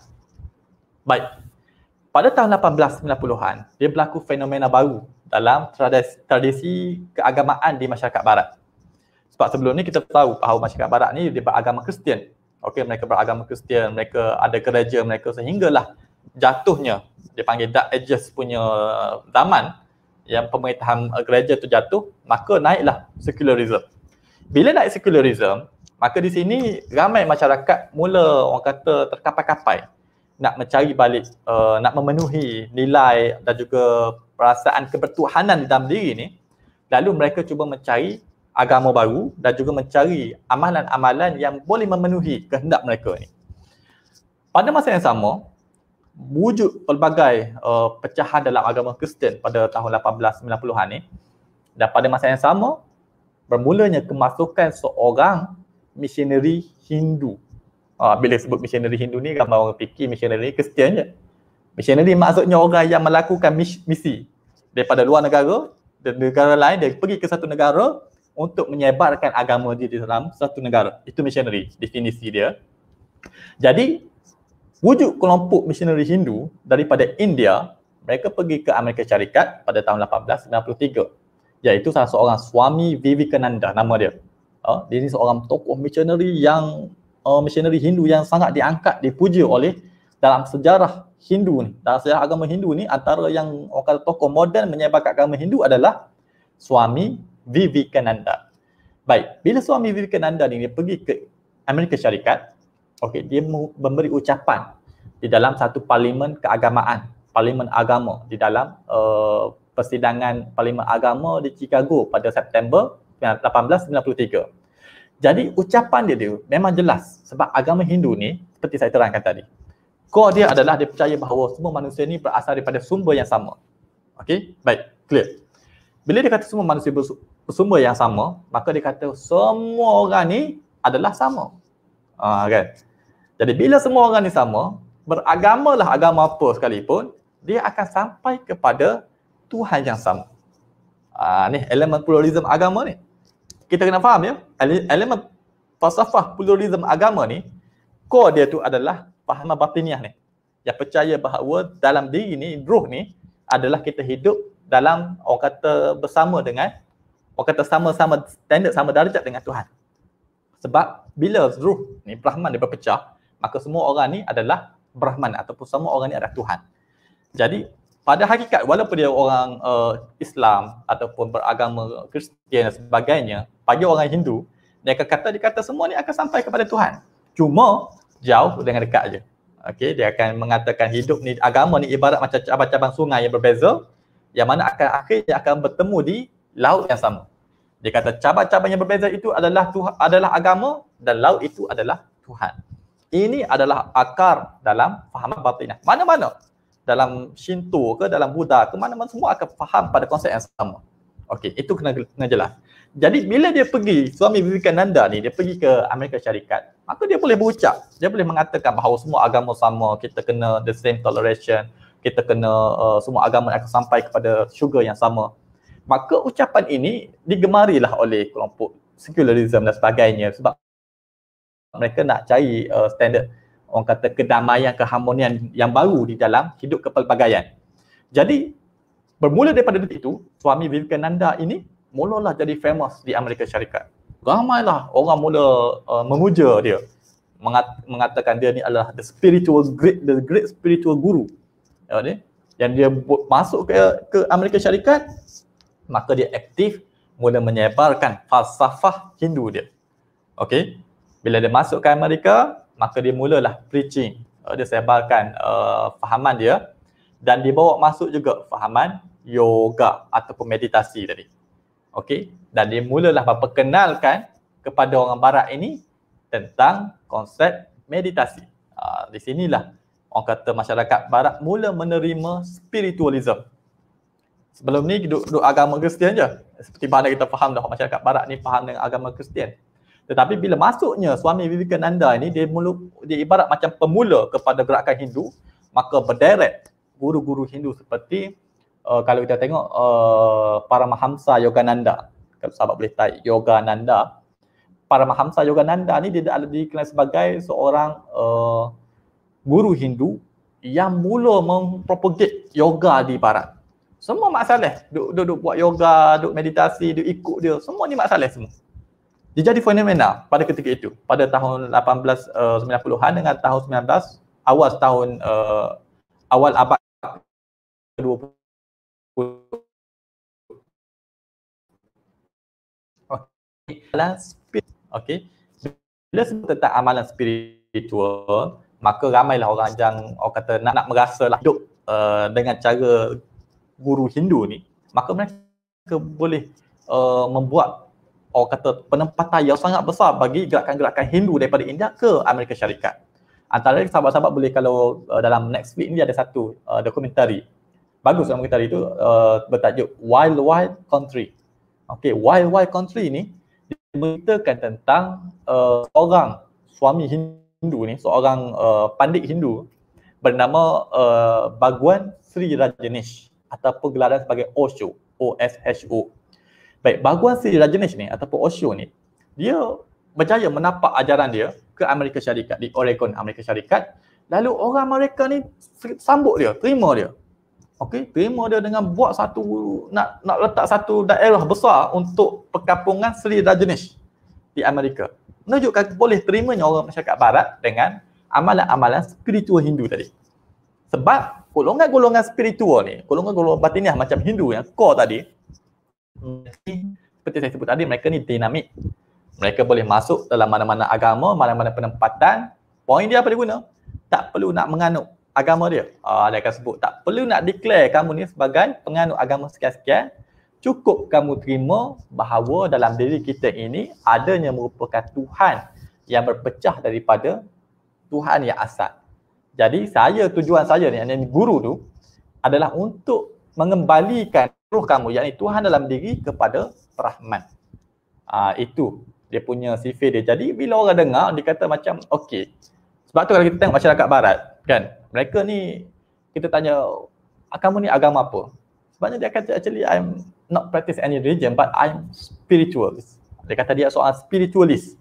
baik pada tahun 1890-an dia berlaku fenomena baru dalam tradisi, tradisi keagamaan di masyarakat barat sebab sebelum ni kita tahu bahawa masyarakat barat ni dia beragama Kristian Okey, mereka beragama Kristian, mereka ada gereja mereka sehinggalah jatuhnya dia panggil Dark Ages punya uh, zaman yang pemerintahan eh, gereja tu jatuh, maka naiklah secularism. Bila naik secularism, maka di sini ramai masyarakat mula orang kata terkapai-kapai nak mencari balik, uh, nak memenuhi nilai dan juga perasaan kebertuhanan dalam diri ni. Lalu mereka cuba mencari agama baru dan juga mencari amalan-amalan yang boleh memenuhi kehendak mereka ni. Pada masa yang sama, wujud pelbagai uh, pecahan dalam agama Kristian pada tahun 1890-an ni dan pada masa yang sama bermulanya kemasukan seorang misioneri Hindu. Uh, bila sebut misioneri Hindu ni ramai orang fikir misioneri Kristian je. Misioneri maksudnya orang yang melakukan misi daripada luar negara dan negara lain dia pergi ke satu negara untuk menyebarkan agama di dalam satu negara. Itu misioneri definisi dia. Jadi wujud kelompok misioneri Hindu daripada India, mereka pergi ke Amerika Syarikat pada tahun 1893. Iaitu salah seorang suami Vivekananda nama dia. Uh, dia ni seorang tokoh misioneri yang uh, ah, misionari Hindu yang sangat diangkat, dipuji oleh dalam sejarah Hindu ni. Dalam sejarah agama Hindu ni antara yang orang kata tokoh moden menyebabkan agama Hindu adalah suami Vivekananda. Baik, bila suami Vivekananda ni dia pergi ke Amerika Syarikat, okey dia memberi ucapan di dalam satu parlimen keagamaan parlimen agama di dalam uh, persidangan parlimen agama di Chicago pada September 1893 jadi ucapan dia dia memang jelas sebab agama Hindu ni seperti saya terangkan tadi core dia adalah dia percaya bahawa semua manusia ni berasal daripada sumber yang sama okey baik clear bila dia kata semua manusia bersumber yang sama maka dia kata semua orang ni adalah sama ah uh, kan okay. Jadi bila semua orang ni sama, beragamalah agama apa sekalipun, dia akan sampai kepada Tuhan yang sama. Ah ni elemen pluralism agama ni. Kita kena faham ya, elemen falsafah pluralism agama ni core dia tu adalah fahaman batiniah ni. Yang percaya bahawa dalam diri ni, roh ni adalah kita hidup dalam orang kata bersama dengan orang kata sama-sama standard sama darjat dengan Tuhan. Sebab bila ruh ni Brahman dia berpecah, maka semua orang ni adalah Brahman ataupun semua orang ni adalah Tuhan. Jadi pada hakikat walaupun dia orang uh, Islam ataupun beragama Kristian dan sebagainya, bagi orang Hindu, dia akan kata, dia kata semua ni akan sampai kepada Tuhan. Cuma jauh dengan dekat je. Okay, dia akan mengatakan hidup ni, agama ni ibarat macam cabang-cabang sungai yang berbeza yang mana akan akhirnya akan bertemu di laut yang sama. Dia kata cabang-cabang yang berbeza itu adalah Tuhan, adalah agama dan laut itu adalah Tuhan. Ini adalah akar dalam fahaman batinah. Mana-mana dalam Shinto ke dalam Buddha ke mana-mana semua akan faham pada konsep yang sama. Okey, itu kena, kena jelas. Jadi bila dia pergi, suami Vivekananda ni, dia pergi ke Amerika Syarikat, maka dia boleh berucap, dia boleh mengatakan bahawa semua agama sama, kita kena the same toleration, kita kena uh, semua agama akan sampai kepada sugar yang sama. Maka ucapan ini digemarilah oleh kelompok sekularisme dan sebagainya sebab mereka nak cari uh, standard orang kata kedamaian, keharmonian yang baru di dalam hidup kepelbagaian. Jadi bermula daripada detik itu, suami Vivekananda ini mulalah jadi famous di Amerika Syarikat. Ramailah orang mula uh, memuja dia. Mengat- mengatakan dia ni adalah the spiritual great the great spiritual guru. Ya ni. Yang dia masuk ke ke Amerika Syarikat maka dia aktif mula menyebarkan falsafah Hindu dia. Okey. Bila dia masuk ke Amerika, maka dia mulalah preaching. Uh, dia sebarkan uh, fahaman dia dan dibawa masuk juga fahaman yoga ataupun meditasi tadi. Okey, dan dia mulalah memperkenalkan kepada orang barat ini tentang konsep meditasi. Uh, di sinilah orang kata masyarakat barat mula menerima spiritualism. Sebelum ni duduk, duduk agama Kristian je. Seperti mana kita faham dah masyarakat barat ni faham dengan agama Kristian. Tetapi bila masuknya suami Vivekananda ini dia mulu, dia ibarat macam pemula kepada gerakan Hindu, maka berderet guru-guru Hindu seperti uh, kalau kita tengok uh, Paramahamsa Yogananda. Kalau sahabat boleh tarik Yogananda. Paramahamsa Yogananda ini dia ada dikenal sebagai seorang uh, guru Hindu yang mula mempropagate yoga di barat. Semua masalah duduk duduk buat yoga, duduk meditasi, duduk ikut dia. Semua ni masalah semua. Dia jadi fenomena pada ketika itu, pada tahun 1890-an eh, dengan tahun 19, awal tahun uh, awal abad ke-20. Amalan okay. Bila sebut tentang amalan spiritual, maka ramailah orang yang orang kata nak, nak merasa lah hidup uh, dengan cara guru Hindu ni, maka mereka boleh uh, membuat orang kata penempatan yang sangat besar bagi gerakan-gerakan Hindu daripada India ke Amerika Syarikat. Antara sahabat-sahabat boleh kalau uh, dalam next week ni ada satu uh, dokumentari. Bagus lah dokumentari itu uh, bertajuk Wild Wild Country. Okay, Wild Wild Country ni diberitakan tentang uh, seorang suami Hindu ni, seorang uh, pandit Hindu bernama uh, Bhagwan Sri Rajanish ataupun gelaran sebagai Osho, O-S-H-O. Baik, baguan Sri Rajneesh ni ataupun Osho ni, dia berjaya menapak ajaran dia ke Amerika Syarikat, di Oregon Amerika Syarikat. Lalu orang mereka ni sambut dia, terima dia. Okey, terima dia dengan buat satu, nak nak letak satu daerah besar untuk perkampungan Sri Rajneesh di Amerika. Menunjukkan boleh terimanya orang masyarakat barat dengan amalan-amalan spiritual Hindu tadi. Sebab golongan-golongan spiritual ni, golongan-golongan batiniah macam Hindu yang core tadi, seperti saya sebut tadi mereka ni dinamik mereka boleh masuk dalam mana-mana agama mana-mana penempatan poin dia apa dia guna tak perlu nak menganut agama dia uh, dia akan sebut tak perlu nak declare kamu ni sebagai penganut agama sekian-sekian cukup kamu terima bahawa dalam diri kita ini adanya merupakan Tuhan yang berpecah daripada Tuhan yang asal. Jadi saya tujuan saya ni, yang guru tu adalah untuk mengembalikan roh kamu yakni Tuhan dalam diri kepada Rahman. Aa, ah, itu dia punya sifir dia. Jadi bila orang dengar dia kata macam okey. Sebab tu kalau kita tengok masyarakat barat kan mereka ni kita tanya ah, kamu ni agama apa? Sebabnya dia kata actually I'm not practice any religion but I'm spiritual. Dia kata dia seorang spiritualist.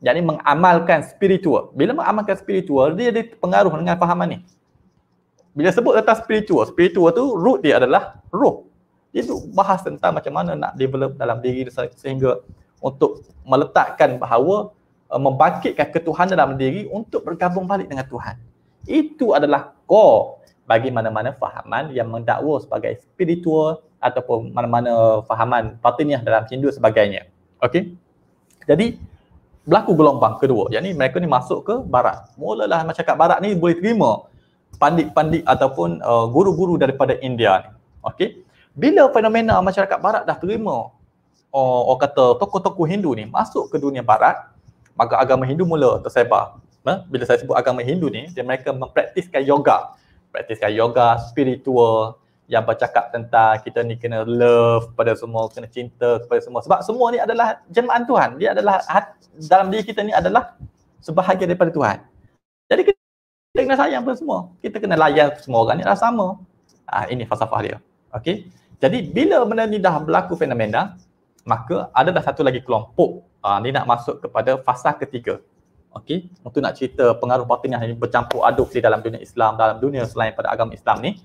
Jadi mengamalkan spiritual. Bila mengamalkan spiritual dia dipengaruhi dengan fahaman ni bila sebut tentang spiritual, spiritual tu root dia adalah roh. Itu bahas tentang macam mana nak develop dalam diri sehingga untuk meletakkan bahawa uh, membangkitkan ketuhanan dalam diri untuk bergabung balik dengan Tuhan. Itu adalah core bagi mana-mana fahaman yang mendakwa sebagai spiritual ataupun mana-mana fahaman patiniah dalam Hindu sebagainya. Okey. Jadi berlaku gelombang kedua. Yang ni mereka ni masuk ke barat. Mulalah macam kat barat ni boleh terima pandik-pandik ataupun uh, guru-guru daripada India ni. Okey. Bila fenomena masyarakat barat dah terima uh, orang kata tokoh-tokoh Hindu ni masuk ke dunia barat, maka agama Hindu mula tersebar. Nah, ha? bila saya sebut agama Hindu ni, dia mereka mempraktiskan yoga. Praktiskan yoga spiritual yang bercakap tentang kita ni kena love pada semua, kena cinta kepada semua. Sebab semua ni adalah jelmaan Tuhan. Dia adalah dalam diri kita ni adalah sebahagian daripada Tuhan. Jadi kita kita kena sayang pun semua. Kita kena layan semua orang ni lah sama. Ah ha, ini falsafah dia. Okay. Jadi bila benda ni dah berlaku fenomena, maka ada dah satu lagi kelompok. ha, ni nak masuk kepada fasa ketiga. Okay. Untuk nak cerita pengaruh batiniah yang bercampur aduk di dalam dunia Islam, dalam dunia selain pada agama Islam ni,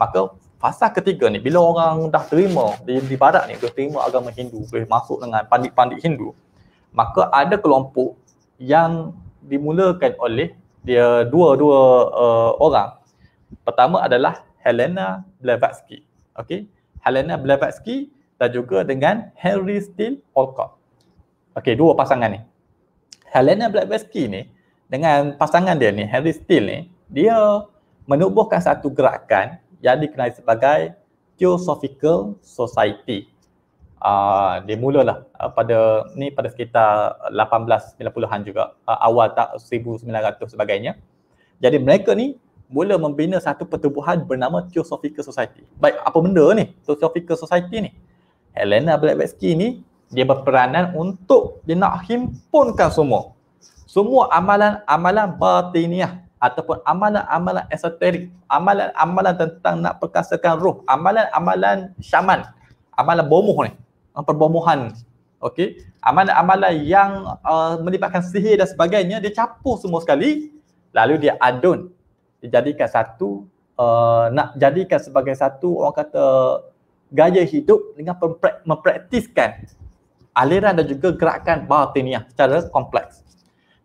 maka fasa ketiga ni bila orang dah terima di, di barat ni dia terima agama Hindu boleh masuk dengan pandit-pandit Hindu maka ada kelompok yang dimulakan oleh dia dua-dua uh, orang. Pertama adalah Helena Blavatsky. Okey. Helena Blavatsky dan juga dengan Henry Steel Olcott. Okey, dua pasangan ni. Helena Blavatsky ni dengan pasangan dia ni Henry Steel ni, dia menubuhkan satu gerakan yang dikenali sebagai Theosophical Society uh, dia mulalah uh, pada ni pada sekitar 1890-an juga uh, awal tak 1900 sebagainya jadi mereka ni mula membina satu pertubuhan bernama Theosophical Society baik apa benda ni Theosophical Society ni Helena Blavatsky ni dia berperanan untuk dia nak himpunkan semua semua amalan-amalan batiniah ataupun amalan-amalan esoterik, amalan-amalan tentang nak perkasakan roh, amalan-amalan syaman, amalan bomoh ni perbomohan okey amalan-amalan yang uh, melibatkan sihir dan sebagainya dia capur semua sekali lalu dia adun dijadikan satu uh, nak jadikan sebagai satu orang kata gaya hidup dengan mempraktiskan aliran dan juga gerakan batiniah secara kompleks.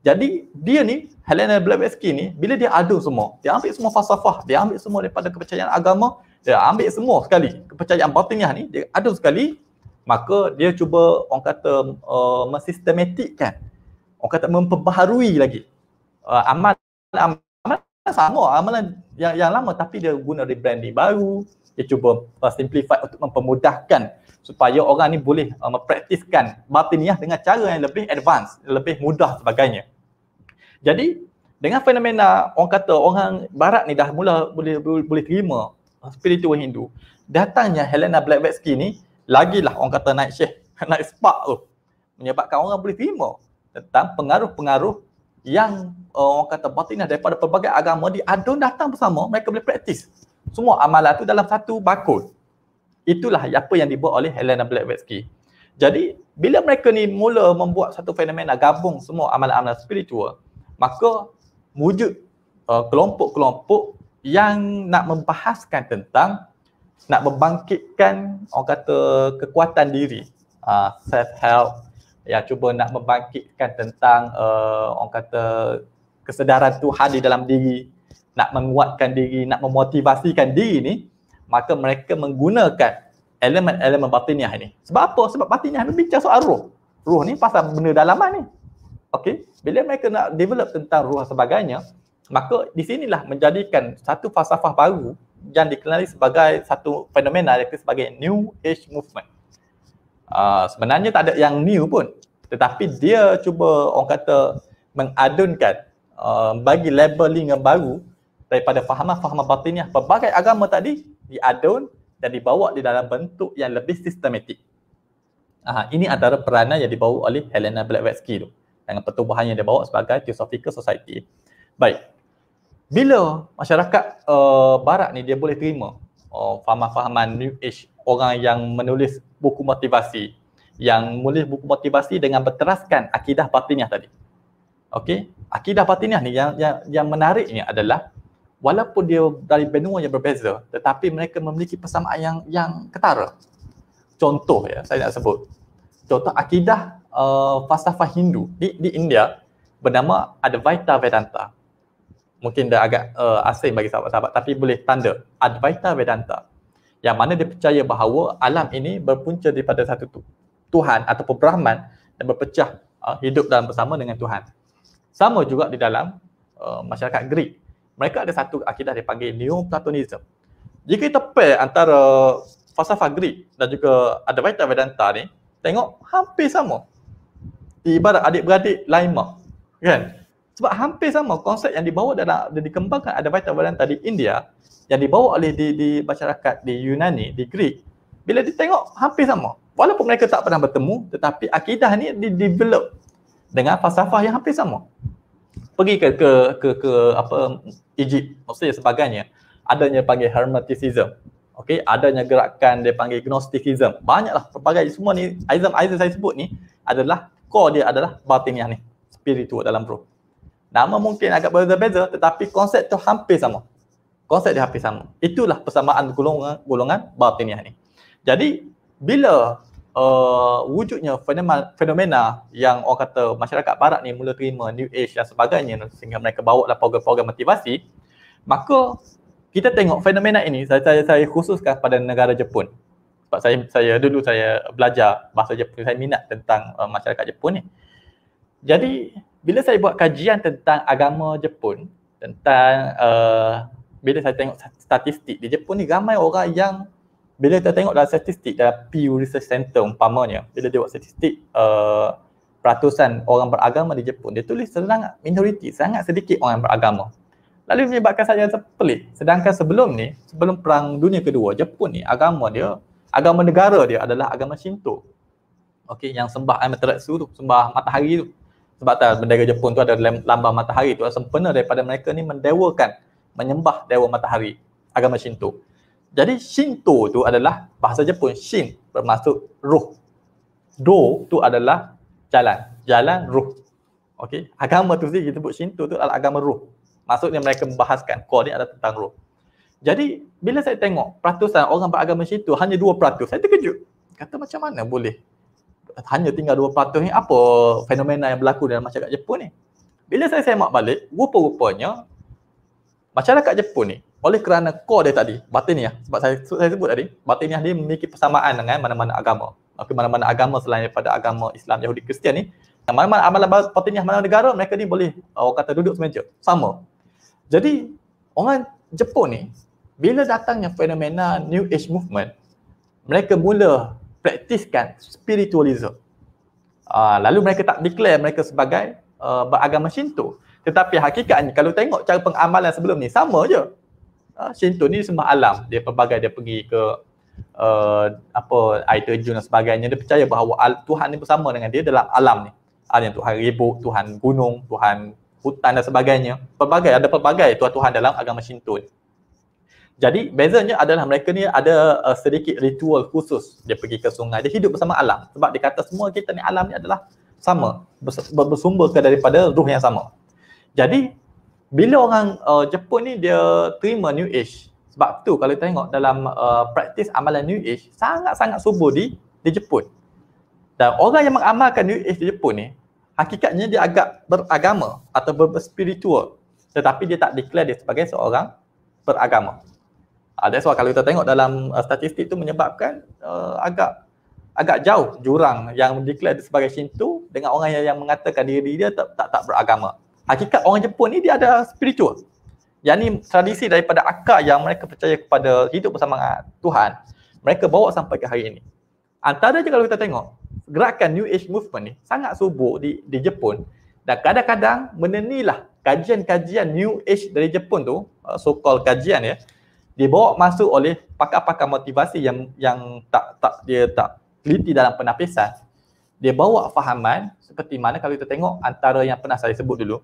Jadi dia ni Helena Blavatsky ni bila dia adu semua, dia ambil semua falsafah, dia ambil semua daripada kepercayaan agama, dia ambil semua sekali kepercayaan batiniah ni, dia adu sekali maka dia cuba orang kata uh, mensistematikkan orang kata memperbaharui lagi uh, amal amal sama amalan yang yang lama tapi dia guna rebranding baru dia cuba uh, simplify untuk mempermudahkan supaya orang ni boleh uh, mempraktiskan batiniah dengan cara yang lebih advance lebih mudah sebagainya jadi dengan fenomena orang kata orang barat ni dah mula boleh boleh, boleh terima uh, spiritual Hindu datangnya Helena Blavatsky ni lagilah orang kata naik syekh, <laughs> naik spark tu menyebabkan orang boleh terima tentang pengaruh-pengaruh yang eh, orang kata batinah daripada pelbagai agama di adun datang bersama mereka boleh praktis semua amalan tu dalam satu bakul itulah apa yang dibuat oleh Helena Blavatsky jadi bila mereka ni mula membuat satu fenomena gabung semua amalan-amalan spiritual maka wujud uh, kelompok-kelompok yang nak membahaskan tentang nak membangkitkan orang kata kekuatan diri uh, ah, self help ya cuba nak membangkitkan tentang uh, orang kata kesedaran Tuhan di dalam diri nak menguatkan diri nak memotivasikan diri ni maka mereka menggunakan elemen-elemen batiniah ini. sebab apa sebab batiniah ni bincang soal roh roh ni pasal benda dalaman ni okey bila mereka nak develop tentang roh sebagainya maka di sinilah menjadikan satu falsafah baru yang dikenali sebagai satu fenomena iaitu sebagai New Age Movement. Uh, sebenarnya tak ada yang new pun tetapi dia cuba orang kata mengadunkan uh, bagi labeling yang baru daripada fahaman-fahaman batiniah pelbagai agama tadi diadun dan dibawa di dalam bentuk yang lebih sistematik. Uh, ini antara peranan yang dibawa oleh Helena Blavatsky tu dengan pertubuhan yang dia bawa sebagai Theosophical Society. Baik, bila masyarakat uh, barat ni dia boleh terima uh, oh, fahaman-fahaman new age orang yang menulis buku motivasi yang menulis buku motivasi dengan berteraskan akidah batiniah tadi. Okey, akidah batiniah ni yang yang yang menariknya adalah walaupun dia dari benua yang berbeza tetapi mereka memiliki persamaan yang yang ketara. Contoh ya, saya nak sebut. Contoh akidah uh, falsafah Hindu di di India bernama Advaita Vedanta mungkin dah agak uh, asing bagi sahabat-sahabat tapi boleh tanda Advaita Vedanta yang mana dia percaya bahawa alam ini berpunca daripada satu tu, Tuhan ataupun Brahman dan berpecah uh, hidup dalam bersama dengan Tuhan. Sama juga di dalam uh, masyarakat Greek. Mereka ada satu akidah dipanggil Neoplatonism. Jika kita pair antara falsafah Greek dan juga Advaita Vedanta ni, tengok hampir sama. Ibarat adik-beradik lain mak. Kan? Sebab hampir sama konsep yang dibawa dalam dan dikembangkan ada Vita Valen tadi India yang dibawa oleh di, di masyarakat di Yunani, di Greek. Bila ditengok hampir sama. Walaupun mereka tak pernah bertemu tetapi akidah ni di develop dengan falsafah yang hampir sama. Pergi ke ke ke, ke apa Egypt maksudnya sebagainya. Adanya panggil hermeticism. Okey, adanya gerakan dia panggil gnosticism. Banyaklah pelbagai semua ni Aizam Aizam saya sebut ni adalah core dia adalah batiniah ni, spiritual dalam roh. Nama mungkin agak berbeza-beza tetapi konsep tu hampir sama. Konsep dia hampir sama. Itulah persamaan golongan, golongan batiniah ni. Jadi bila uh, wujudnya fenomena, fenomena yang orang kata masyarakat barat ni mula terima new age dan sebagainya sehingga mereka bawa lah program-program motivasi maka kita tengok fenomena ini saya, saya, saya khususkan pada negara Jepun sebab saya, saya dulu saya belajar bahasa Jepun saya minat tentang uh, masyarakat Jepun ni jadi bila saya buat kajian tentang agama Jepun tentang uh, bila saya tengok statistik di Jepun ni ramai orang yang bila kita tengok dalam statistik dalam Pew Research Center umpamanya bila dia buat statistik uh, peratusan orang beragama di Jepun dia tulis sangat minoriti sangat sedikit orang beragama lalu menyebabkan saya rasa pelik sedangkan sebelum ni sebelum perang dunia kedua Jepun ni agama dia agama negara dia adalah agama Shinto okey yang sembah Amaterasu tu sembah matahari tu sebab tak bendera Jepun tu ada lambang matahari tu sempena daripada mereka ni mendewakan menyembah dewa matahari agama Shinto jadi Shinto tu adalah bahasa Jepun Shin bermaksud ruh Do tu adalah jalan jalan ruh Okey, agama tu sendiri disebut Shinto tu adalah agama ruh maksudnya mereka membahaskan core ni adalah tentang ruh jadi bila saya tengok peratusan orang beragama Shinto hanya 2% saya terkejut kata macam mana boleh hanya tinggal 2% ni apa fenomena yang berlaku dalam masyarakat Jepun ni. Bila saya semak balik, rupa-rupanya masyarakat Jepun ni oleh kerana core dia tadi, batiniah ya, sebab saya, saya sebut tadi, batiniah dia memiliki persamaan dengan mana-mana agama. okay mana-mana agama selain daripada agama Islam, Yahudi, Kristian ni, mana-mana amalan batiniah mana negara mereka ni boleh uh, orang kata duduk semeja. Sama. Jadi orang Jepun ni bila datangnya fenomena New Age Movement, mereka mula praktiskan spiritualisme. Uh, ah, lalu mereka tak declare mereka sebagai uh, beragama Shinto. Tetapi hakikatnya kalau tengok cara pengamalan sebelum ni sama je. Uh, Shinto ni semua alam. Dia pelbagai dia pergi ke uh, apa air terjun dan sebagainya. Dia percaya bahawa al- Tuhan ni bersama dengan dia dalam alam ni. Ada yang Tuhan ribut, Tuhan gunung, Tuhan hutan dan sebagainya. Pelbagai, ada pelbagai Tuhan-Tuhan dalam agama Shinto ni. Jadi bezanya adalah mereka ni ada uh, sedikit ritual khusus dia pergi ke sungai. Dia hidup bersama alam sebab dia kata semua kita ni alam ni adalah sama bers- bersumber ke daripada ruh yang sama. Jadi bila orang uh, Jepun ni dia terima new age sebab tu kalau tengok dalam uh, praktis amalan new age sangat-sangat subur di di Jepun. Dan orang yang mengamalkan new age di Jepun ni hakikatnya dia agak beragama atau berspiritual tetapi dia tak declare dia sebagai seorang beragama. Uh, that's why kalau kita tengok dalam uh, statistik tu menyebabkan uh, agak agak jauh jurang yang declare sebagai Shinto dengan orang yang, yang mengatakan diri dia tak, tak tak beragama. Hakikat orang Jepun ni dia ada spiritual. Yang ni tradisi daripada akar yang mereka percaya kepada hidup bersama Tuhan. Mereka bawa sampai ke hari ini. Antara je kalau kita tengok gerakan New Age Movement ni sangat subuh di, di Jepun dan kadang-kadang menenilah kajian-kajian New Age dari Jepun tu uh, so-called kajian ya dia bawa masuk oleh pakar-pakar motivasi yang yang tak tak dia tak teliti dalam penapisan dia bawa fahaman seperti mana kalau kita tengok antara yang pernah saya sebut dulu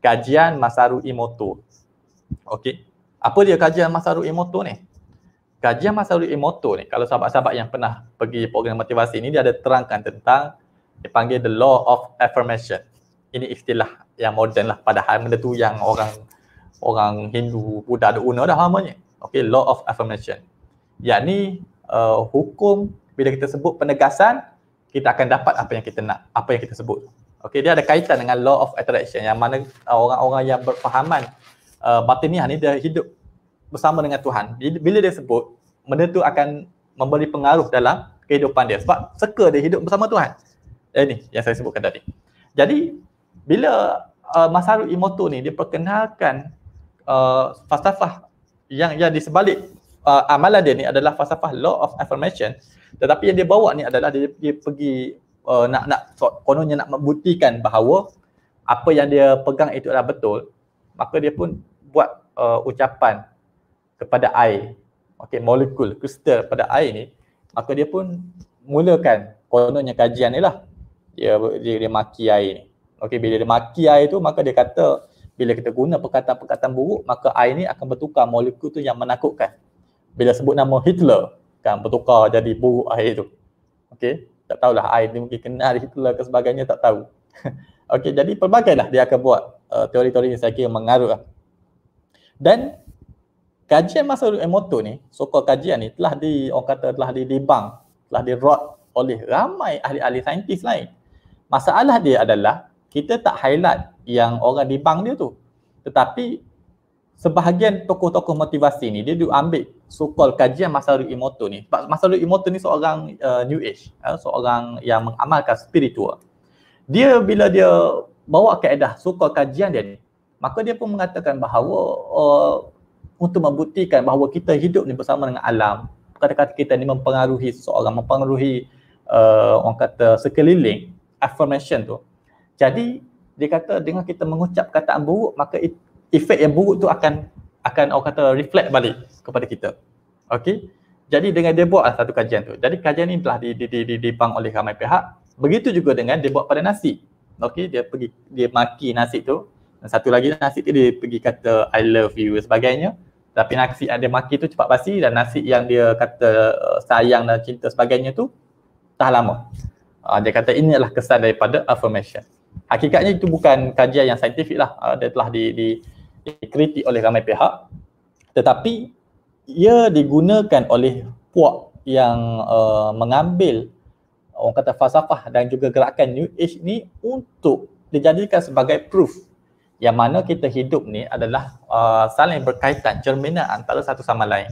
kajian Masaru Emoto okey apa dia kajian Masaru Emoto ni kajian Masaru Emoto ni kalau sahabat-sahabat yang pernah pergi program motivasi ini dia ada terangkan tentang dipanggil the law of affirmation ini istilah yang moden lah padahal benda tu yang orang orang Hindu Buddha ada guna dah lamanya okay law of affirmation yakni uh, hukum bila kita sebut penegasan kita akan dapat apa yang kita nak apa yang kita sebut okay dia ada kaitan dengan law of attraction yang mana uh, orang-orang yang berfahaman uh, batiniah ni dia hidup bersama dengan Tuhan bila dia sebut benda tu akan memberi pengaruh dalam kehidupan dia sebab seka dia hidup bersama Tuhan eh, ni yang saya sebutkan tadi jadi bila uh, Masaru Imoto ni dia perkenalkan uh, falsafah yang yang di sebalik uh, amalan dia ni adalah falsafah law of affirmation tetapi yang dia bawa ni adalah dia, dia pergi uh, nak nak kononnya nak membuktikan bahawa apa yang dia pegang itu adalah betul maka dia pun buat uh, ucapan kepada air okey molekul kristal pada air ni maka dia pun mulakan kononnya kajian ni lah dia, dia, dia maki air ni okey bila dia maki air tu maka dia kata bila kita guna perkataan-perkataan buruk, maka air ni akan bertukar molekul tu yang menakutkan. Bila sebut nama Hitler, kan bertukar jadi buruk air tu. Okey, tak tahulah air ni mungkin kenal Hitler ke sebagainya, tak tahu. <laughs> Okey, jadi pelbagai lah dia akan buat uh, teori-teori ni saya kira mengarut lah. Dan kajian masa Emoto ni, sokol kajian ni telah di, orang kata telah didibang, telah dirot oleh ramai ahli-ahli saintis lain. Masalah dia adalah kita tak highlight yang orang di bank dia tu. Tetapi sebahagian tokoh-tokoh motivasi ni dia diambil sokol kajian Masaru Emoto ni. Sebab Masaru Emoto ni seorang uh, new age, ya, seorang yang mengamalkan spiritual. Dia bila dia bawa kaedah sokol kajian dia ni, maka dia pun mengatakan bahawa uh, untuk membuktikan bahawa kita hidup ni bersama dengan alam, kata-kata kita ni mempengaruhi seseorang, mempengaruhi uh, orang kata sekeliling affirmation tu. Jadi dia kata dengan kita mengucap kataan buruk maka efek yang buruk tu akan akan orang kata reflect balik kepada kita. Okey. Jadi dengan dia buat lah satu kajian tu. Jadi kajian ni telah dibang oleh ramai pihak. Begitu juga dengan dia buat pada nasi. Okey, dia pergi dia maki nasi tu. satu lagi nasi tu dia pergi kata I love you sebagainya. Tapi nasi yang dia maki tu cepat basi dan nasi yang dia kata uh, sayang dan cinta sebagainya tu tak lama. Ah, dia kata ini adalah kesan daripada affirmation hakikatnya itu bukan kajian yang saintifik lah uh, dia telah di, di, dikritik oleh ramai pihak tetapi ia digunakan oleh puak yang uh, mengambil orang kata falsafah dan juga gerakan new age ni untuk dijadikan sebagai proof yang mana kita hidup ni adalah uh, saling berkaitan cerminan antara satu sama lain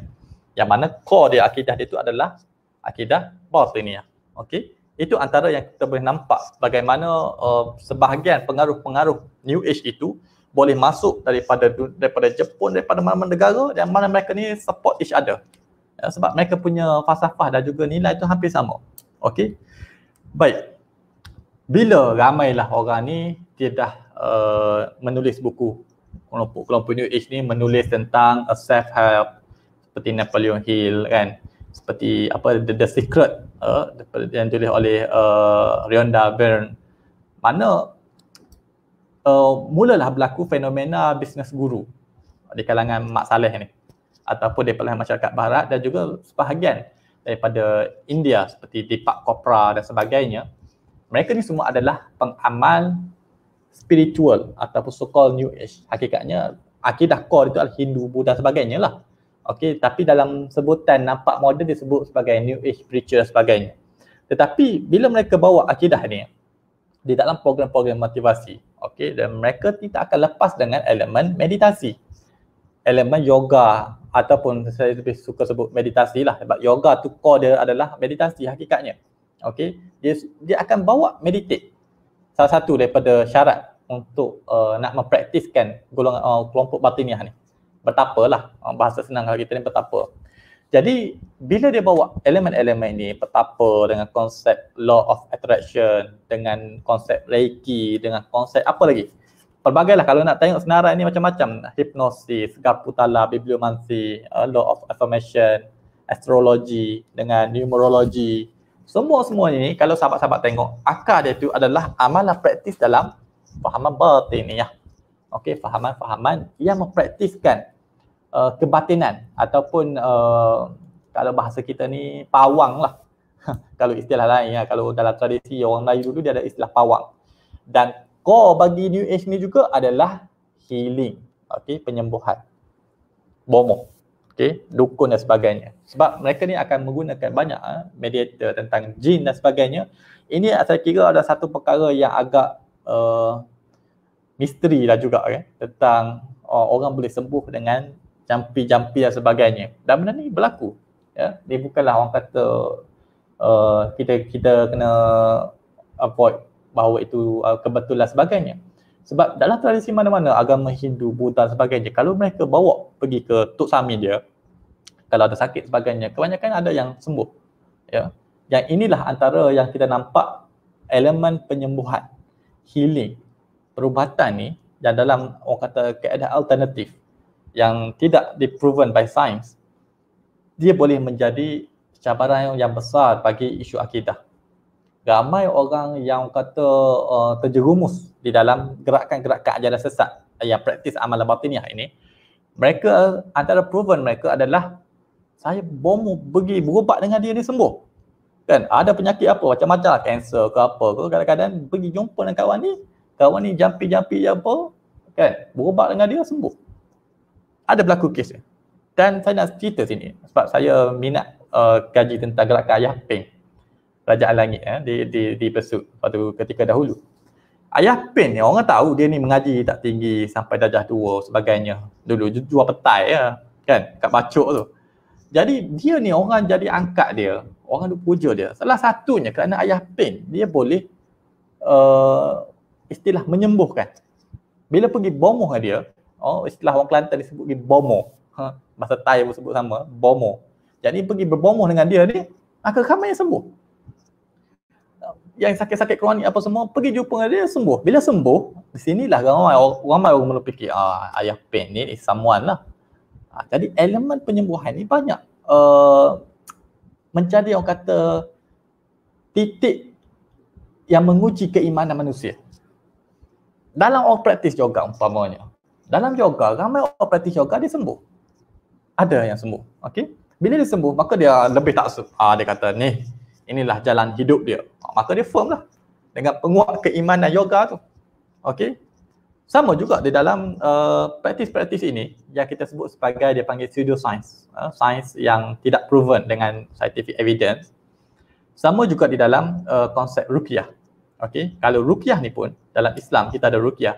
yang mana core dia akidah dia itu adalah akidah ni ya. okey itu antara yang kita boleh nampak bagaimana uh, sebahagian pengaruh-pengaruh New Age itu boleh masuk daripada daripada Jepun, daripada mana-mana negara dan mana mereka ni support each other. Ya, sebab mereka punya falsafah dan juga nilai itu hampir sama. Okey. Baik. Bila ramailah orang ni dia dah uh, menulis buku kelompok-kelompok New Age ni menulis tentang self-help seperti Napoleon Hill kan seperti apa the, the secret uh, yang tulis oleh uh, Rionda Byrne mana uh, mulalah berlaku fenomena bisnes guru di kalangan Mak Saleh ni ataupun di kalangan masyarakat barat dan juga sebahagian daripada India seperti Deepak Chopra dan sebagainya mereka ni semua adalah pengamal spiritual ataupun so-called new age hakikatnya akidah core itu adalah Hindu, Buddha sebagainya lah Okey, tapi dalam sebutan nampak moden disebut sebagai new age preacher dan sebagainya. Tetapi bila mereka bawa akidah ni di dalam program-program motivasi, okey, dan mereka tidak akan lepas dengan elemen meditasi. Elemen yoga ataupun saya lebih suka sebut meditasi lah sebab yoga tu core dia adalah meditasi hakikatnya. Okey, dia dia akan bawa meditate salah satu daripada syarat untuk uh, nak mempraktiskan golongan uh, kelompok batiniah ni bertapa lah bahasa senang kalau kita ni betapa. jadi bila dia bawa elemen-elemen ni betapa dengan konsep law of attraction dengan konsep reiki dengan konsep apa lagi pelbagai lah kalau nak tengok senarai ni macam-macam hipnosis, garpu tala, bibliomansi, uh, law of affirmation astrologi dengan numerologi semua-semua ni kalau sahabat-sahabat tengok akar dia tu adalah amalan praktis dalam pemahaman batin ni ya okey fahaman-fahaman yang mempraktiskan uh, kebatinan ataupun uh, kalau bahasa kita ni pawang lah <laughs> kalau istilah lain ya kalau dalam tradisi orang Melayu dulu dia ada istilah pawang dan core bagi new age ni juga adalah healing okey penyembuhan bomo okey dukun dan sebagainya sebab mereka ni akan menggunakan banyak uh, mediator tentang jin dan sebagainya ini saya kira ada satu perkara yang agak uh, misteri lah juga kan tentang uh, orang boleh sembuh dengan jampi-jampi dan sebagainya dan benda ni berlaku ya ni bukanlah orang kata uh, kita kita kena avoid bahawa itu uh, kebetulan sebagainya sebab dalam tradisi mana-mana agama Hindu, Buddha sebagainya kalau mereka bawa pergi ke Tok Sami dia kalau ada sakit sebagainya kebanyakan ada yang sembuh ya yang inilah antara yang kita nampak elemen penyembuhan healing perubatan ni yang dalam orang kata keadaan alternatif yang tidak di-proven by science dia boleh menjadi cabaran yang besar bagi isu akidah ramai orang yang kata uh, terjerumus di dalam gerakan-gerakan ajaran sesat yang praktis amalan batiniah ini mereka antara proven mereka adalah saya bomu pergi berubat dengan dia ni sembuh kan ada penyakit apa macam-macam kanser lah, ke apa ke kadang-kadang pergi jumpa dengan kawan ni kawan ni jampi-jampi je apa kan berubat dengan dia sembuh ada berlaku kes dia dan saya nak cerita sini sebab saya minat uh, kaji tentang gerakan ayah pen kerajaan langit eh, di, di, di pesut pada ketika dahulu ayah pen ni orang tahu dia ni mengaji tak tinggi sampai darjah tua sebagainya dulu jual petai ya, kan kat bacok tu jadi dia ni orang jadi angkat dia orang tu puja dia salah satunya kerana ayah pen dia boleh uh, istilah menyembuhkan. Bila pergi bomoh dia, oh istilah orang Kelantan disebut pergi bomoh. Ha, bahasa Thai pun sebut sama, bomoh. Jadi pergi berbomoh dengan dia ni, maka kamu yang sembuh. Yang sakit-sakit kronik apa semua, pergi jumpa dengan dia, sembuh. Bila sembuh, di sinilah ramai orang, orang mula fikir, ah, ayah pain ni is someone lah. Ha, jadi elemen penyembuhan ni banyak. Uh, eh, menjadi orang kata titik yang menguji keimanan manusia dalam orang praktis yoga umpamanya dalam yoga ramai orang praktis yoga dia sembuh ada yang sembuh okey bila dia sembuh maka dia lebih tak Ah, dia kata ni inilah jalan hidup dia ah, maka dia firm lah dengan penguat keimanan yoga tu okey sama juga di dalam uh, eh, praktis-praktis ini yang kita sebut sebagai dia panggil pseudo science uh, eh, science yang tidak proven dengan scientific evidence sama juga di dalam uh, konsep rukyah Okey, kalau rukyah ni pun dalam Islam kita ada rukyah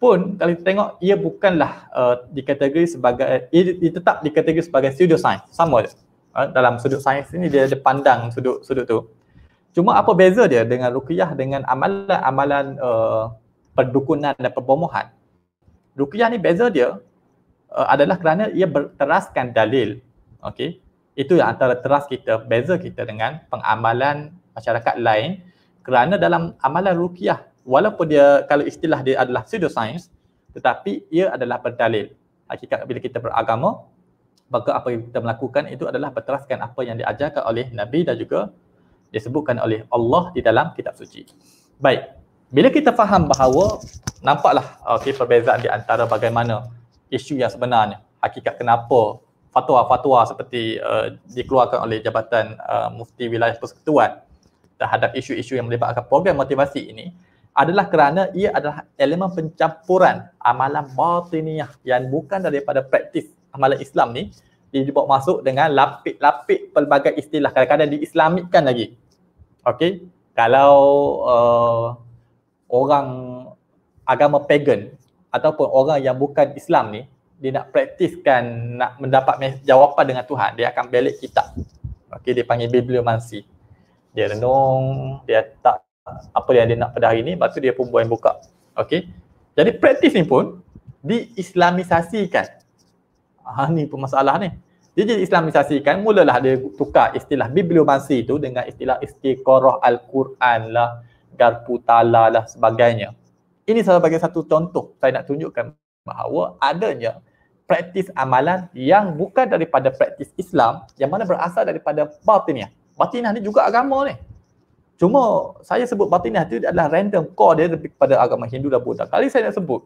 pun kalau kita tengok ia bukanlah uh, dikategori sebagai ia, ia tetap dikategori sebagai pseudo sains sama je. Uh, dalam sudut sains ni dia ada pandang sudut sudut tu. Cuma apa beza dia dengan rukyah dengan amalan-amalan uh, perdukunan dan perbomohan. Rukyah ni beza dia uh, adalah kerana ia berteraskan dalil. Okey. Itu yang antara teras kita, beza kita dengan pengamalan masyarakat lain kerana dalam amalan rukiah walaupun dia kalau istilah dia adalah pseudoscience tetapi ia adalah berdalil hakikat bila kita beragama maka apa yang kita melakukan itu adalah berteraskan apa yang diajarkan oleh Nabi dan juga disebutkan oleh Allah di dalam kitab suci baik bila kita faham bahawa nampaklah okay, perbezaan di antara bagaimana isu yang sebenarnya hakikat kenapa fatwa-fatwa seperti uh, dikeluarkan oleh Jabatan uh, Mufti Wilayah Persekutuan terhadap isu-isu yang melibatkan program motivasi ini adalah kerana ia adalah elemen pencampuran amalan batiniah yang bukan daripada praktis amalan Islam ni dia dibawa masuk dengan lapik-lapik pelbagai istilah kadang-kadang diislamikkan lagi okey kalau uh, orang agama pagan ataupun orang yang bukan Islam ni dia nak praktiskan nak mendapat jawapan dengan Tuhan dia akan belik kitab okey dia panggil bibliomansi dia renung dia tak apa yang dia nak pada hari ni lepas tu dia pun buang buka okey jadi praktis ni pun diislamisasikan ha ni pun masalah ni dia jadi islamisasikan mulalah dia tukar istilah bibliomansi tu dengan istilah istiqarah al-Quran lah garpu tala lah sebagainya ini sebagai satu contoh saya nak tunjukkan bahawa adanya praktis amalan yang bukan daripada praktis Islam yang mana berasal daripada batiniah batinah ni juga agama ni. Cuma saya sebut batinah tu adalah random core dia lebih kepada agama Hindu dan Buddha. Kali saya nak sebut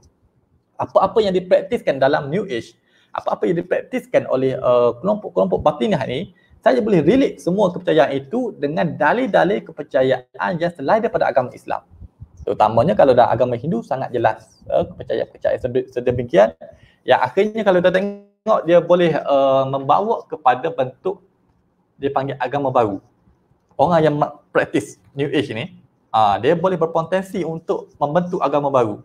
apa-apa yang dipraktiskan dalam New Age, apa-apa yang dipraktiskan oleh uh, kelompok-kelompok batinah ni, saya boleh relate semua kepercayaan itu dengan dalil-dalil kepercayaan yang selain daripada agama Islam. Terutamanya kalau dah agama Hindu sangat jelas uh, kepercayaan-kepercayaan sedemikian yang akhirnya kalau kita tengok dia boleh uh, membawa kepada bentuk dia panggil agama baru. Orang yang praktis New Age ni, uh, dia boleh berpotensi untuk membentuk agama baru.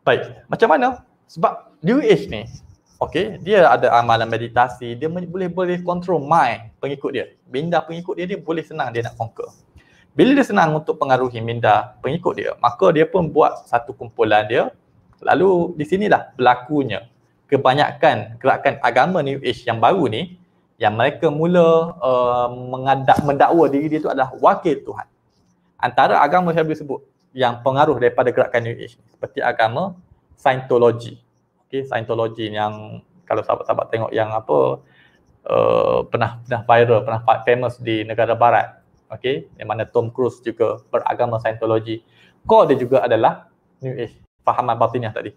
Baik, macam mana? Sebab New Age ni, okay, dia ada amalan meditasi, dia boleh boleh control mind pengikut dia. Minda pengikut dia, dia boleh senang dia nak conquer. Bila dia senang untuk pengaruhi minda pengikut dia, maka dia pun buat satu kumpulan dia. Lalu di sinilah berlakunya kebanyakan gerakan agama New Age yang baru ni, yang mereka mula uh, mengadak, mendakwa diri dia itu adalah wakil Tuhan. Antara agama saya boleh sebut yang pengaruh daripada gerakan New Age seperti agama Scientology. Okey, Scientology yang kalau sahabat-sahabat tengok yang apa uh, pernah pernah viral, pernah famous di negara barat. Okey, yang mana Tom Cruise juga beragama Scientology. Core dia juga adalah New Age, fahaman batinnya tadi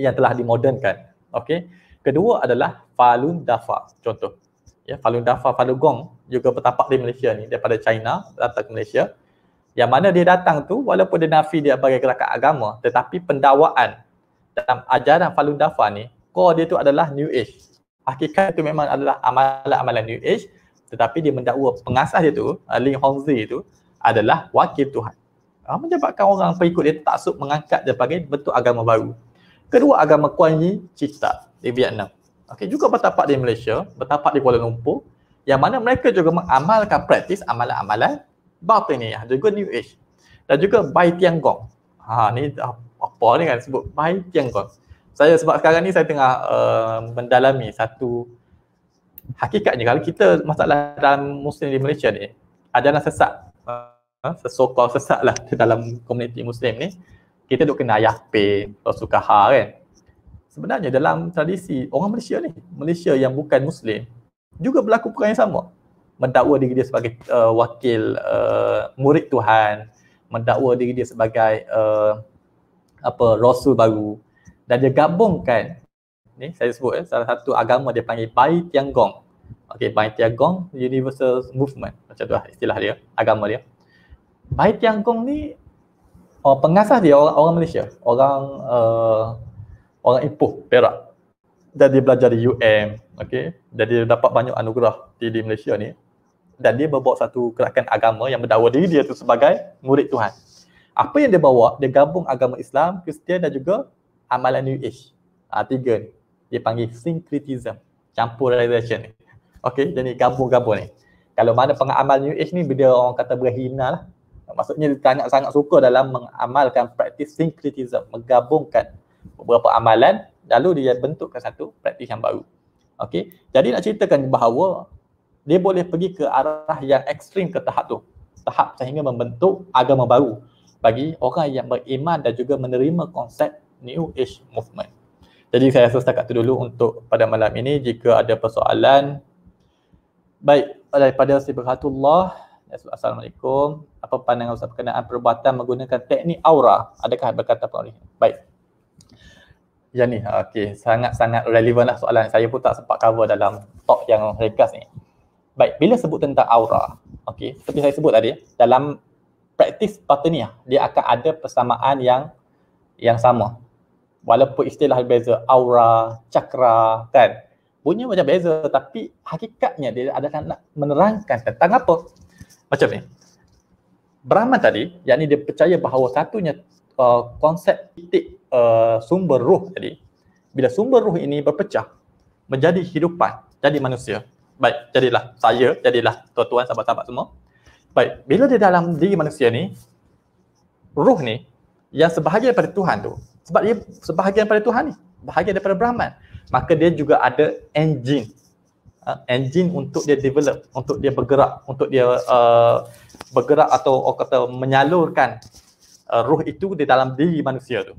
yang telah dimodernkan. Okey. Kedua adalah Falun Dafa contoh ya Falun Dafa Falun Gong juga bertapak di Malaysia ni daripada China datang ke Malaysia yang mana dia datang tu walaupun dia nafi dia bagi gerakan agama tetapi pendawaan dalam ajaran Falun Dafa ni core dia tu adalah new age hakikat tu memang adalah amalan-amalan new age tetapi dia mendakwa pengasah dia tu ah, Ling Hongzi tu adalah wakil Tuhan ha, menyebabkan orang pengikut dia tak sub mengangkat dia bagi bentuk agama baru kedua agama Kuan Yin Cita di Vietnam okay, juga bertapak di Malaysia, bertapak di Kuala Lumpur yang mana mereka juga mengamalkan praktis amalan-amalan batiniah juga new age dan juga bai tiang gong. Ha ni ah, apa ni kan sebut bai tiang gong. Saya sebab sekarang ni saya tengah uh, mendalami satu hakikatnya kalau kita masalah dalam muslim di Malaysia ni ajaran sesat eh, eh, sesokong sesak lah dalam komuniti muslim ni kita duk kena Yahpe pay, suka ha kan sebenarnya dalam tradisi orang Malaysia ni, Malaysia yang bukan Muslim, juga berlaku perkara yang sama. Mendakwa diri dia sebagai uh, wakil uh, murid Tuhan, mendakwa diri dia sebagai uh, apa rasul baru dan dia gabungkan ni saya sebut ya, salah satu agama dia panggil Bai Tianggong. Okey, Bai Tianggong Universal Movement macam tu lah istilah dia, agama dia. Bai Tianggong ni oh, pengasas dia orang, orang Malaysia, orang uh, orang Ipoh, Perak. Dan dia belajar di UM, okey. Dan dia dapat banyak anugerah di, di Malaysia ni. Dan dia membawa satu gerakan agama yang berdakwa diri dia tu sebagai murid Tuhan. Apa yang dia bawa, dia gabung agama Islam, Kristian dan juga amalan New Age. Ha, tiga ni. Dia panggil syncretism, campur campurization ni. Okey, jadi gabung-gabung ni. Kalau mana pengamal New Age ni, bila orang kata berhina lah. Maksudnya dia sangat-sangat suka dalam mengamalkan praktis syncretism, menggabungkan beberapa amalan lalu dia bentukkan satu praktis yang baru. Okey. Jadi nak ceritakan bahawa dia boleh pergi ke arah yang ekstrim ke tahap tu. Tahap sehingga membentuk agama baru bagi orang yang beriman dan juga menerima konsep New Age Movement. Jadi saya rasa setakat itu dulu untuk pada malam ini jika ada persoalan. Baik, daripada Sri Allah, Assalamualaikum. Apa pandangan Ustaz berkenaan perbuatan menggunakan teknik aura? Adakah berkata oleh Baik, Ya ni, okay, Sangat-sangat relevan lah soalan. Saya pun tak sempat cover dalam talk yang ringkas ni. Baik, bila sebut tentang aura, okay, Seperti saya sebut tadi, dalam praktis ni patenia, dia akan ada persamaan yang yang sama. Walaupun istilah berbeza, aura, cakra, kan. punya macam beza tapi hakikatnya dia ada nak menerangkan tentang apa. Macam ni. Brahma tadi, yakni dia percaya bahawa satunya uh, konsep titik Uh, sumber ruh tadi bila sumber ruh ini berpecah menjadi hidupan jadi manusia baik jadilah saya jadilah tuan-tuan sahabat-sahabat semua baik bila di dalam diri manusia ni ruh ni yang sebahagian daripada Tuhan tu sebab dia sebahagian daripada Tuhan ni bahagian daripada Brahman maka dia juga ada engine uh, engine untuk dia develop untuk dia bergerak untuk dia uh, bergerak atau orang kata menyalurkan uh, ruh itu di dalam diri manusia tu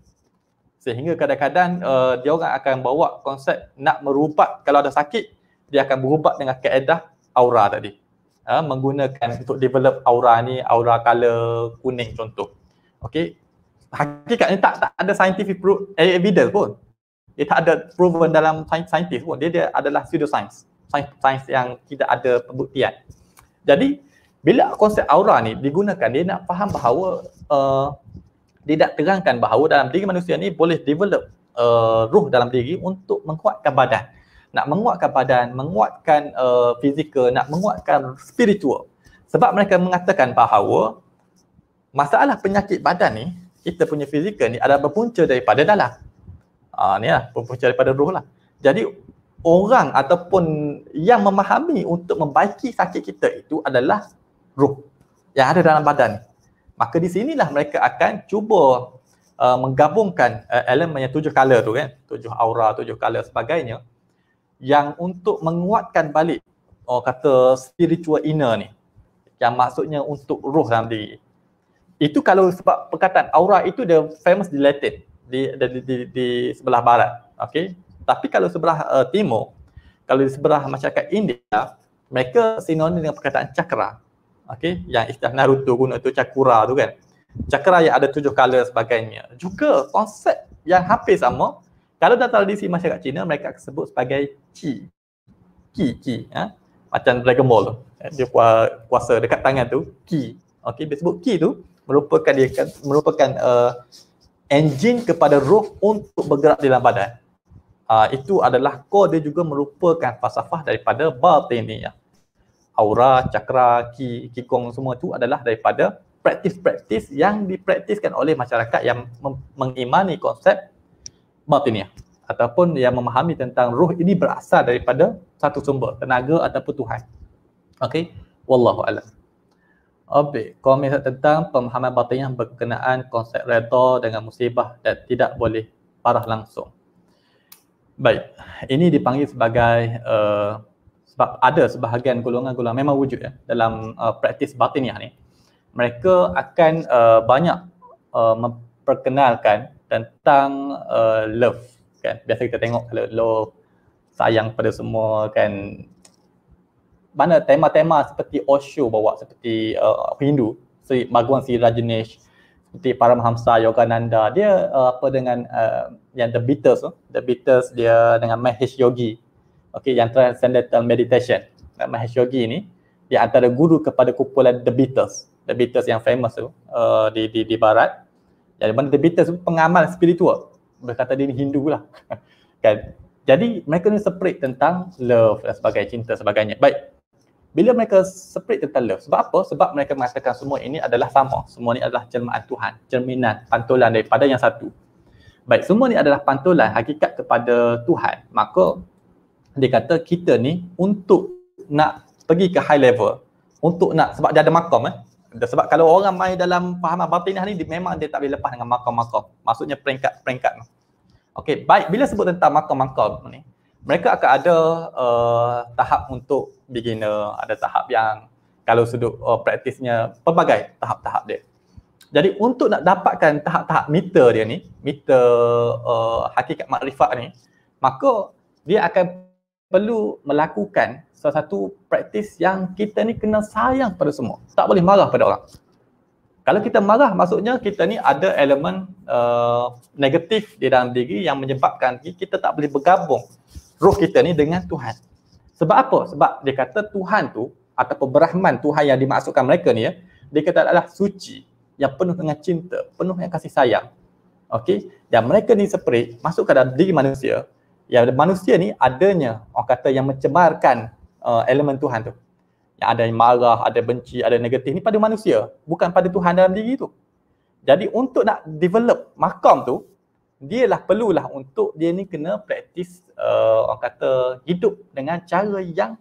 sehingga kadang-kadang uh, dia orang akan bawa konsep nak merubat kalau ada sakit dia akan berubat dengan keedah aura tadi uh, menggunakan untuk develop aura ni aura color kuning contoh okay hakikatnya tak tak ada scientific proof eh, evidence pun dia tak ada proven dalam sains saintis pun dia dia adalah pseudoscience science science yang tidak ada pembuktian jadi bila konsep aura ni digunakan dia nak faham bahawa uh, dia nak terangkan bahawa dalam diri manusia ni boleh develop uh, ruh dalam diri untuk menguatkan badan nak menguatkan badan menguatkan uh, fizikal nak menguatkan spiritual sebab mereka mengatakan bahawa masalah penyakit badan ni kita punya fizikal ni ada berpunca daripada dalam ah uh, ni lah berpunca daripada ruh lah jadi orang ataupun yang memahami untuk membaiki sakit kita itu adalah ruh yang ada dalam badan ni maka di sinilah mereka akan cuba uh, menggabungkan uh, elemen yang tujuh color tu kan tujuh aura tujuh color sebagainya yang untuk menguatkan balik oh kata spiritual inner ni yang maksudnya untuk roh dalam diri itu kalau sebab perkataan aura itu dia famous di latin di di di, di, di sebelah barat okey tapi kalau sebelah uh, timur kalau di sebelah masyarakat india mereka sinonim dengan perkataan cakra okey yang istilah Naruto guna tu chakra tu kan chakra yang ada tujuh color sebagainya juga konsep yang hampir sama kalau dalam tradisi masyarakat Cina mereka sebut sebagai chi, qi chi. ha? macam Dragon Ball eh, dia kuasa dekat tangan tu Chi. okey dia sebut qi tu merupakan dia merupakan uh, engine kepada roh untuk bergerak di dalam badan. Uh, itu adalah core dia juga merupakan falsafah daripada batiniyah aura, cakra, ki, kikong semua tu adalah daripada praktis-praktis yang dipraktiskan oleh masyarakat yang mengimani konsep batiniah ataupun yang memahami tentang ruh ini berasal daripada satu sumber, tenaga ataupun Tuhan. Okey, wallahu alam. Okey, komen tentang pemahaman batiniah berkenaan konsep reda dengan musibah dan tidak boleh parah langsung. Baik, ini dipanggil sebagai uh, sebab ada sebahagian golongan-golongan memang wujud ya dalam uh, praktis batiniah ni mereka akan uh, banyak uh, memperkenalkan tentang uh, love kan biasa kita tengok kalau lo sayang pada semua kan mana tema-tema seperti Osho bawa seperti uh, Hindu Sri Bhagwan Sri Rajneesh seperti Paramahamsa Yogananda dia uh, apa dengan uh, yang The Beatles uh, The Beatles dia dengan Mahesh Yogi okey yang transcendental meditation uh, Mahesh Yogi ni dia antara guru kepada kumpulan The Beatles The Beatles yang famous tu uh, di, di di barat jadi mana The Beatles pengamal spiritual berkata dia ni Hindu lah <laughs> kan jadi mereka ni separate tentang love dan sebagai cinta sebagainya baik bila mereka separate tentang love sebab apa sebab mereka mengatakan semua ini adalah sama semua ni adalah jelmaan Tuhan cerminan pantulan daripada yang satu baik semua ni adalah pantulan hakikat kepada Tuhan maka dia kata kita ni untuk nak pergi ke high level untuk nak sebab dia ada makam eh sebab kalau orang main dalam fahaman batinah ni memang dia tak boleh lepas dengan makam-makam maksudnya peringkat-peringkat tu okey baik bila sebut tentang makam-makam ni mereka akan ada uh, tahap untuk beginner ada tahap yang kalau sudut uh, praktisnya pelbagai tahap-tahap dia jadi untuk nak dapatkan tahap-tahap meter dia ni meter uh, hakikat makrifat ni maka dia akan perlu melakukan salah satu praktis yang kita ni kena sayang pada semua. Tak boleh marah pada orang. Kalau kita marah maksudnya kita ni ada elemen uh, negatif di dalam diri yang menyebabkan kita tak boleh bergabung roh kita ni dengan Tuhan. Sebab apa? Sebab dia kata Tuhan tu ataupun Brahman Tuhan yang dimaksudkan mereka ni ya, dia kata adalah suci yang penuh dengan cinta, penuh dengan kasih sayang. Okey, dan mereka ni seperti masuk ke dalam diri manusia, Ya manusia ni adanya orang kata yang mencemarkan uh, elemen Tuhan tu. Yang ada yang marah, ada benci, ada negatif ni pada manusia, bukan pada Tuhan dalam diri tu. Jadi untuk nak develop makam tu, dia lah perlulah untuk dia ni kena praktis uh, orang kata hidup dengan cara yang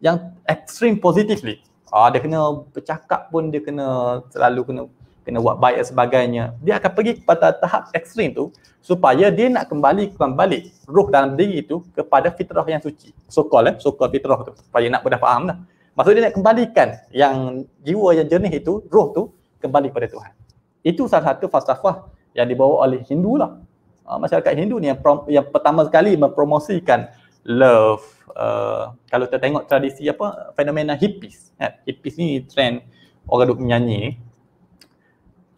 yang extreme positively. Ah uh, dia kena bercakap pun dia kena selalu kena kena buat baik dan sebagainya dia akan pergi kepada tahap ekstrim tu supaya dia nak kembali kembali ruh dalam diri itu kepada fitrah yang suci sokol eh sokol fitrah tu supaya nak mudah faham lah maksud dia nak kembalikan yang jiwa yang jernih itu ruh tu kembali kepada Tuhan itu salah satu falsafah yang dibawa oleh Hindu lah ah, masyarakat Hindu ni yang, yang pertama sekali mempromosikan love uh, kalau kita tengok tradisi apa fenomena hippies kan? hippies ni trend orang duk menyanyi ni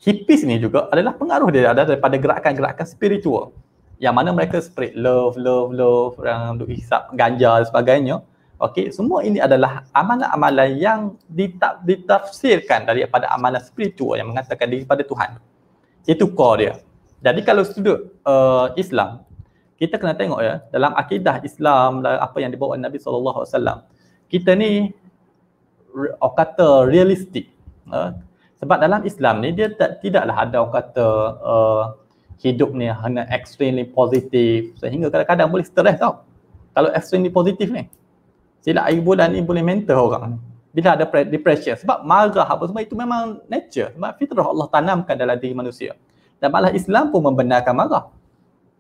hippies ni juga adalah pengaruh dia ada daripada gerakan-gerakan spiritual yang mana mereka spread love, love, love orang duk hisap ganja dan sebagainya Okey, semua ini adalah amalan-amalan yang ditaf- ditafsirkan daripada amalan spiritual yang mengatakan daripada Tuhan. Itu core dia. Jadi kalau sudut uh, Islam, kita kena tengok ya dalam akidah Islam dan lah, apa yang dibawa Nabi sallallahu alaihi wasallam. Kita ni orang kata realistik. Uh, sebab dalam Islam ni dia tak, tidaklah ada orang kata uh, hidup ni hanya extremely positif sehingga kadang-kadang boleh stres tau. Kalau extremely positif ni. Silap air bulan ni boleh mental orang ni. Bila ada depression sebab marah apa semua itu memang nature. Sebab fitrah Allah tanamkan dalam diri manusia. Dan malah Islam pun membenarkan marah.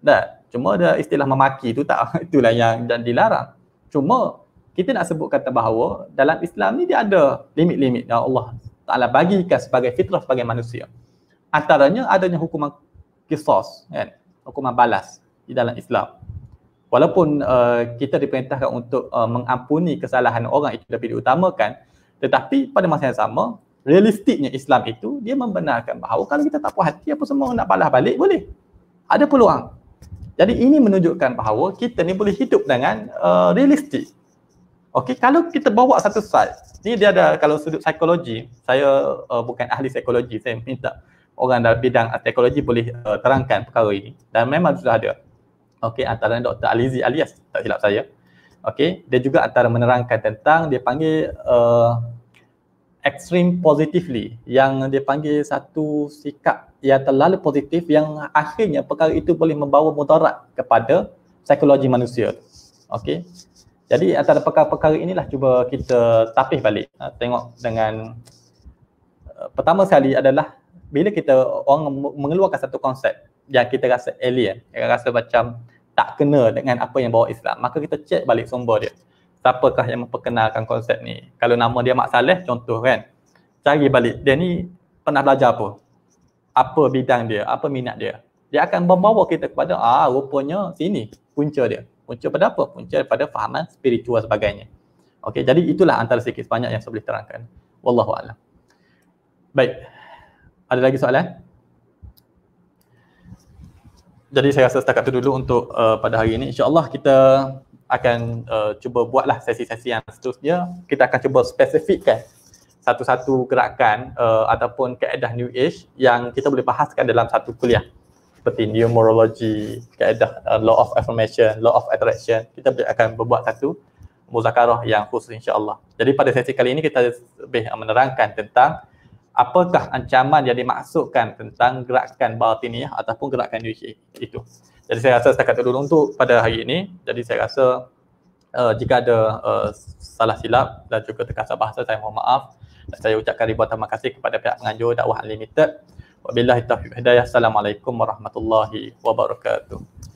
Dah, cuma ada istilah memaki tu tak <laughs> itulah yang dan dilarang. Cuma kita nak sebut kata bahawa dalam Islam ni dia ada limit-limit yang Allah Ta'ala bagikan sebagai fitrah sebagai manusia. Antaranya adanya hukuman kisos, kan? hukuman balas di dalam Islam. Walaupun uh, kita diperintahkan untuk uh, mengampuni kesalahan orang itu lebih diutamakan, tetapi pada masa yang sama, realistiknya Islam itu, dia membenarkan bahawa kalau kita tak puas hati, apa semua nak balas balik, boleh. Ada peluang. Jadi ini menunjukkan bahawa kita ni boleh hidup dengan uh, realistik. Okey, kalau kita bawa satu side, ni dia ada kalau sudut psikologi, saya uh, bukan ahli psikologi, saya minta orang dalam bidang psikologi boleh uh, terangkan perkara ini. Dan memang sudah ada. Okey, antara Dr. Alizi alias, tak silap saya. Okey, dia juga antara menerangkan tentang dia panggil uh, extreme positively yang dia panggil satu sikap yang terlalu positif yang akhirnya perkara itu boleh membawa mudarat kepada psikologi manusia. Okey, jadi antara perkara-perkara inilah cuba kita tapis balik. Uh, tengok dengan uh, pertama sekali adalah bila kita orang mengeluarkan satu konsep yang kita rasa alien, yang rasa macam tak kena dengan apa yang bawa Islam, maka kita cek balik sumber dia. Siapakah yang memperkenalkan konsep ni? Kalau nama dia Mak Saleh contoh kan. Cari balik dia ni pernah belajar apa? Apa bidang dia? Apa minat dia? Dia akan membawa kita kepada ah rupanya sini punca dia punca pada apa? Punca pada fahaman spiritual sebagainya. Okey, jadi itulah antara sikit sebanyak yang saya boleh terangkan. Wallahu a'lam. Baik. Ada lagi soalan? Jadi saya rasa setakat itu dulu untuk uh, pada hari ini. InsyaAllah kita akan uh, cuba buatlah sesi-sesi yang seterusnya. Kita akan cuba spesifikkan satu-satu gerakan uh, ataupun keadaan New Age yang kita boleh bahaskan dalam satu kuliah seperti numerology, kaedah, uh, law of affirmation, law of attraction. Kita akan berbuat satu muzakarah yang khusus insyaAllah. Jadi pada sesi kali ini kita lebih menerangkan tentang apakah ancaman yang dimaksudkan tentang gerakan batiniah ataupun gerakan UJ itu. Jadi saya rasa setakat itu dulu untuk pada hari ini. Jadi saya rasa uh, jika ada uh, salah silap dan juga terkasar bahasa saya mohon maaf. Dan saya ucapkan ribuan terima kasih kepada pihak penganjur dakwah unlimited. Wabillahi taufiq hidayah. Assalamualaikum warahmatullahi wabarakatuh.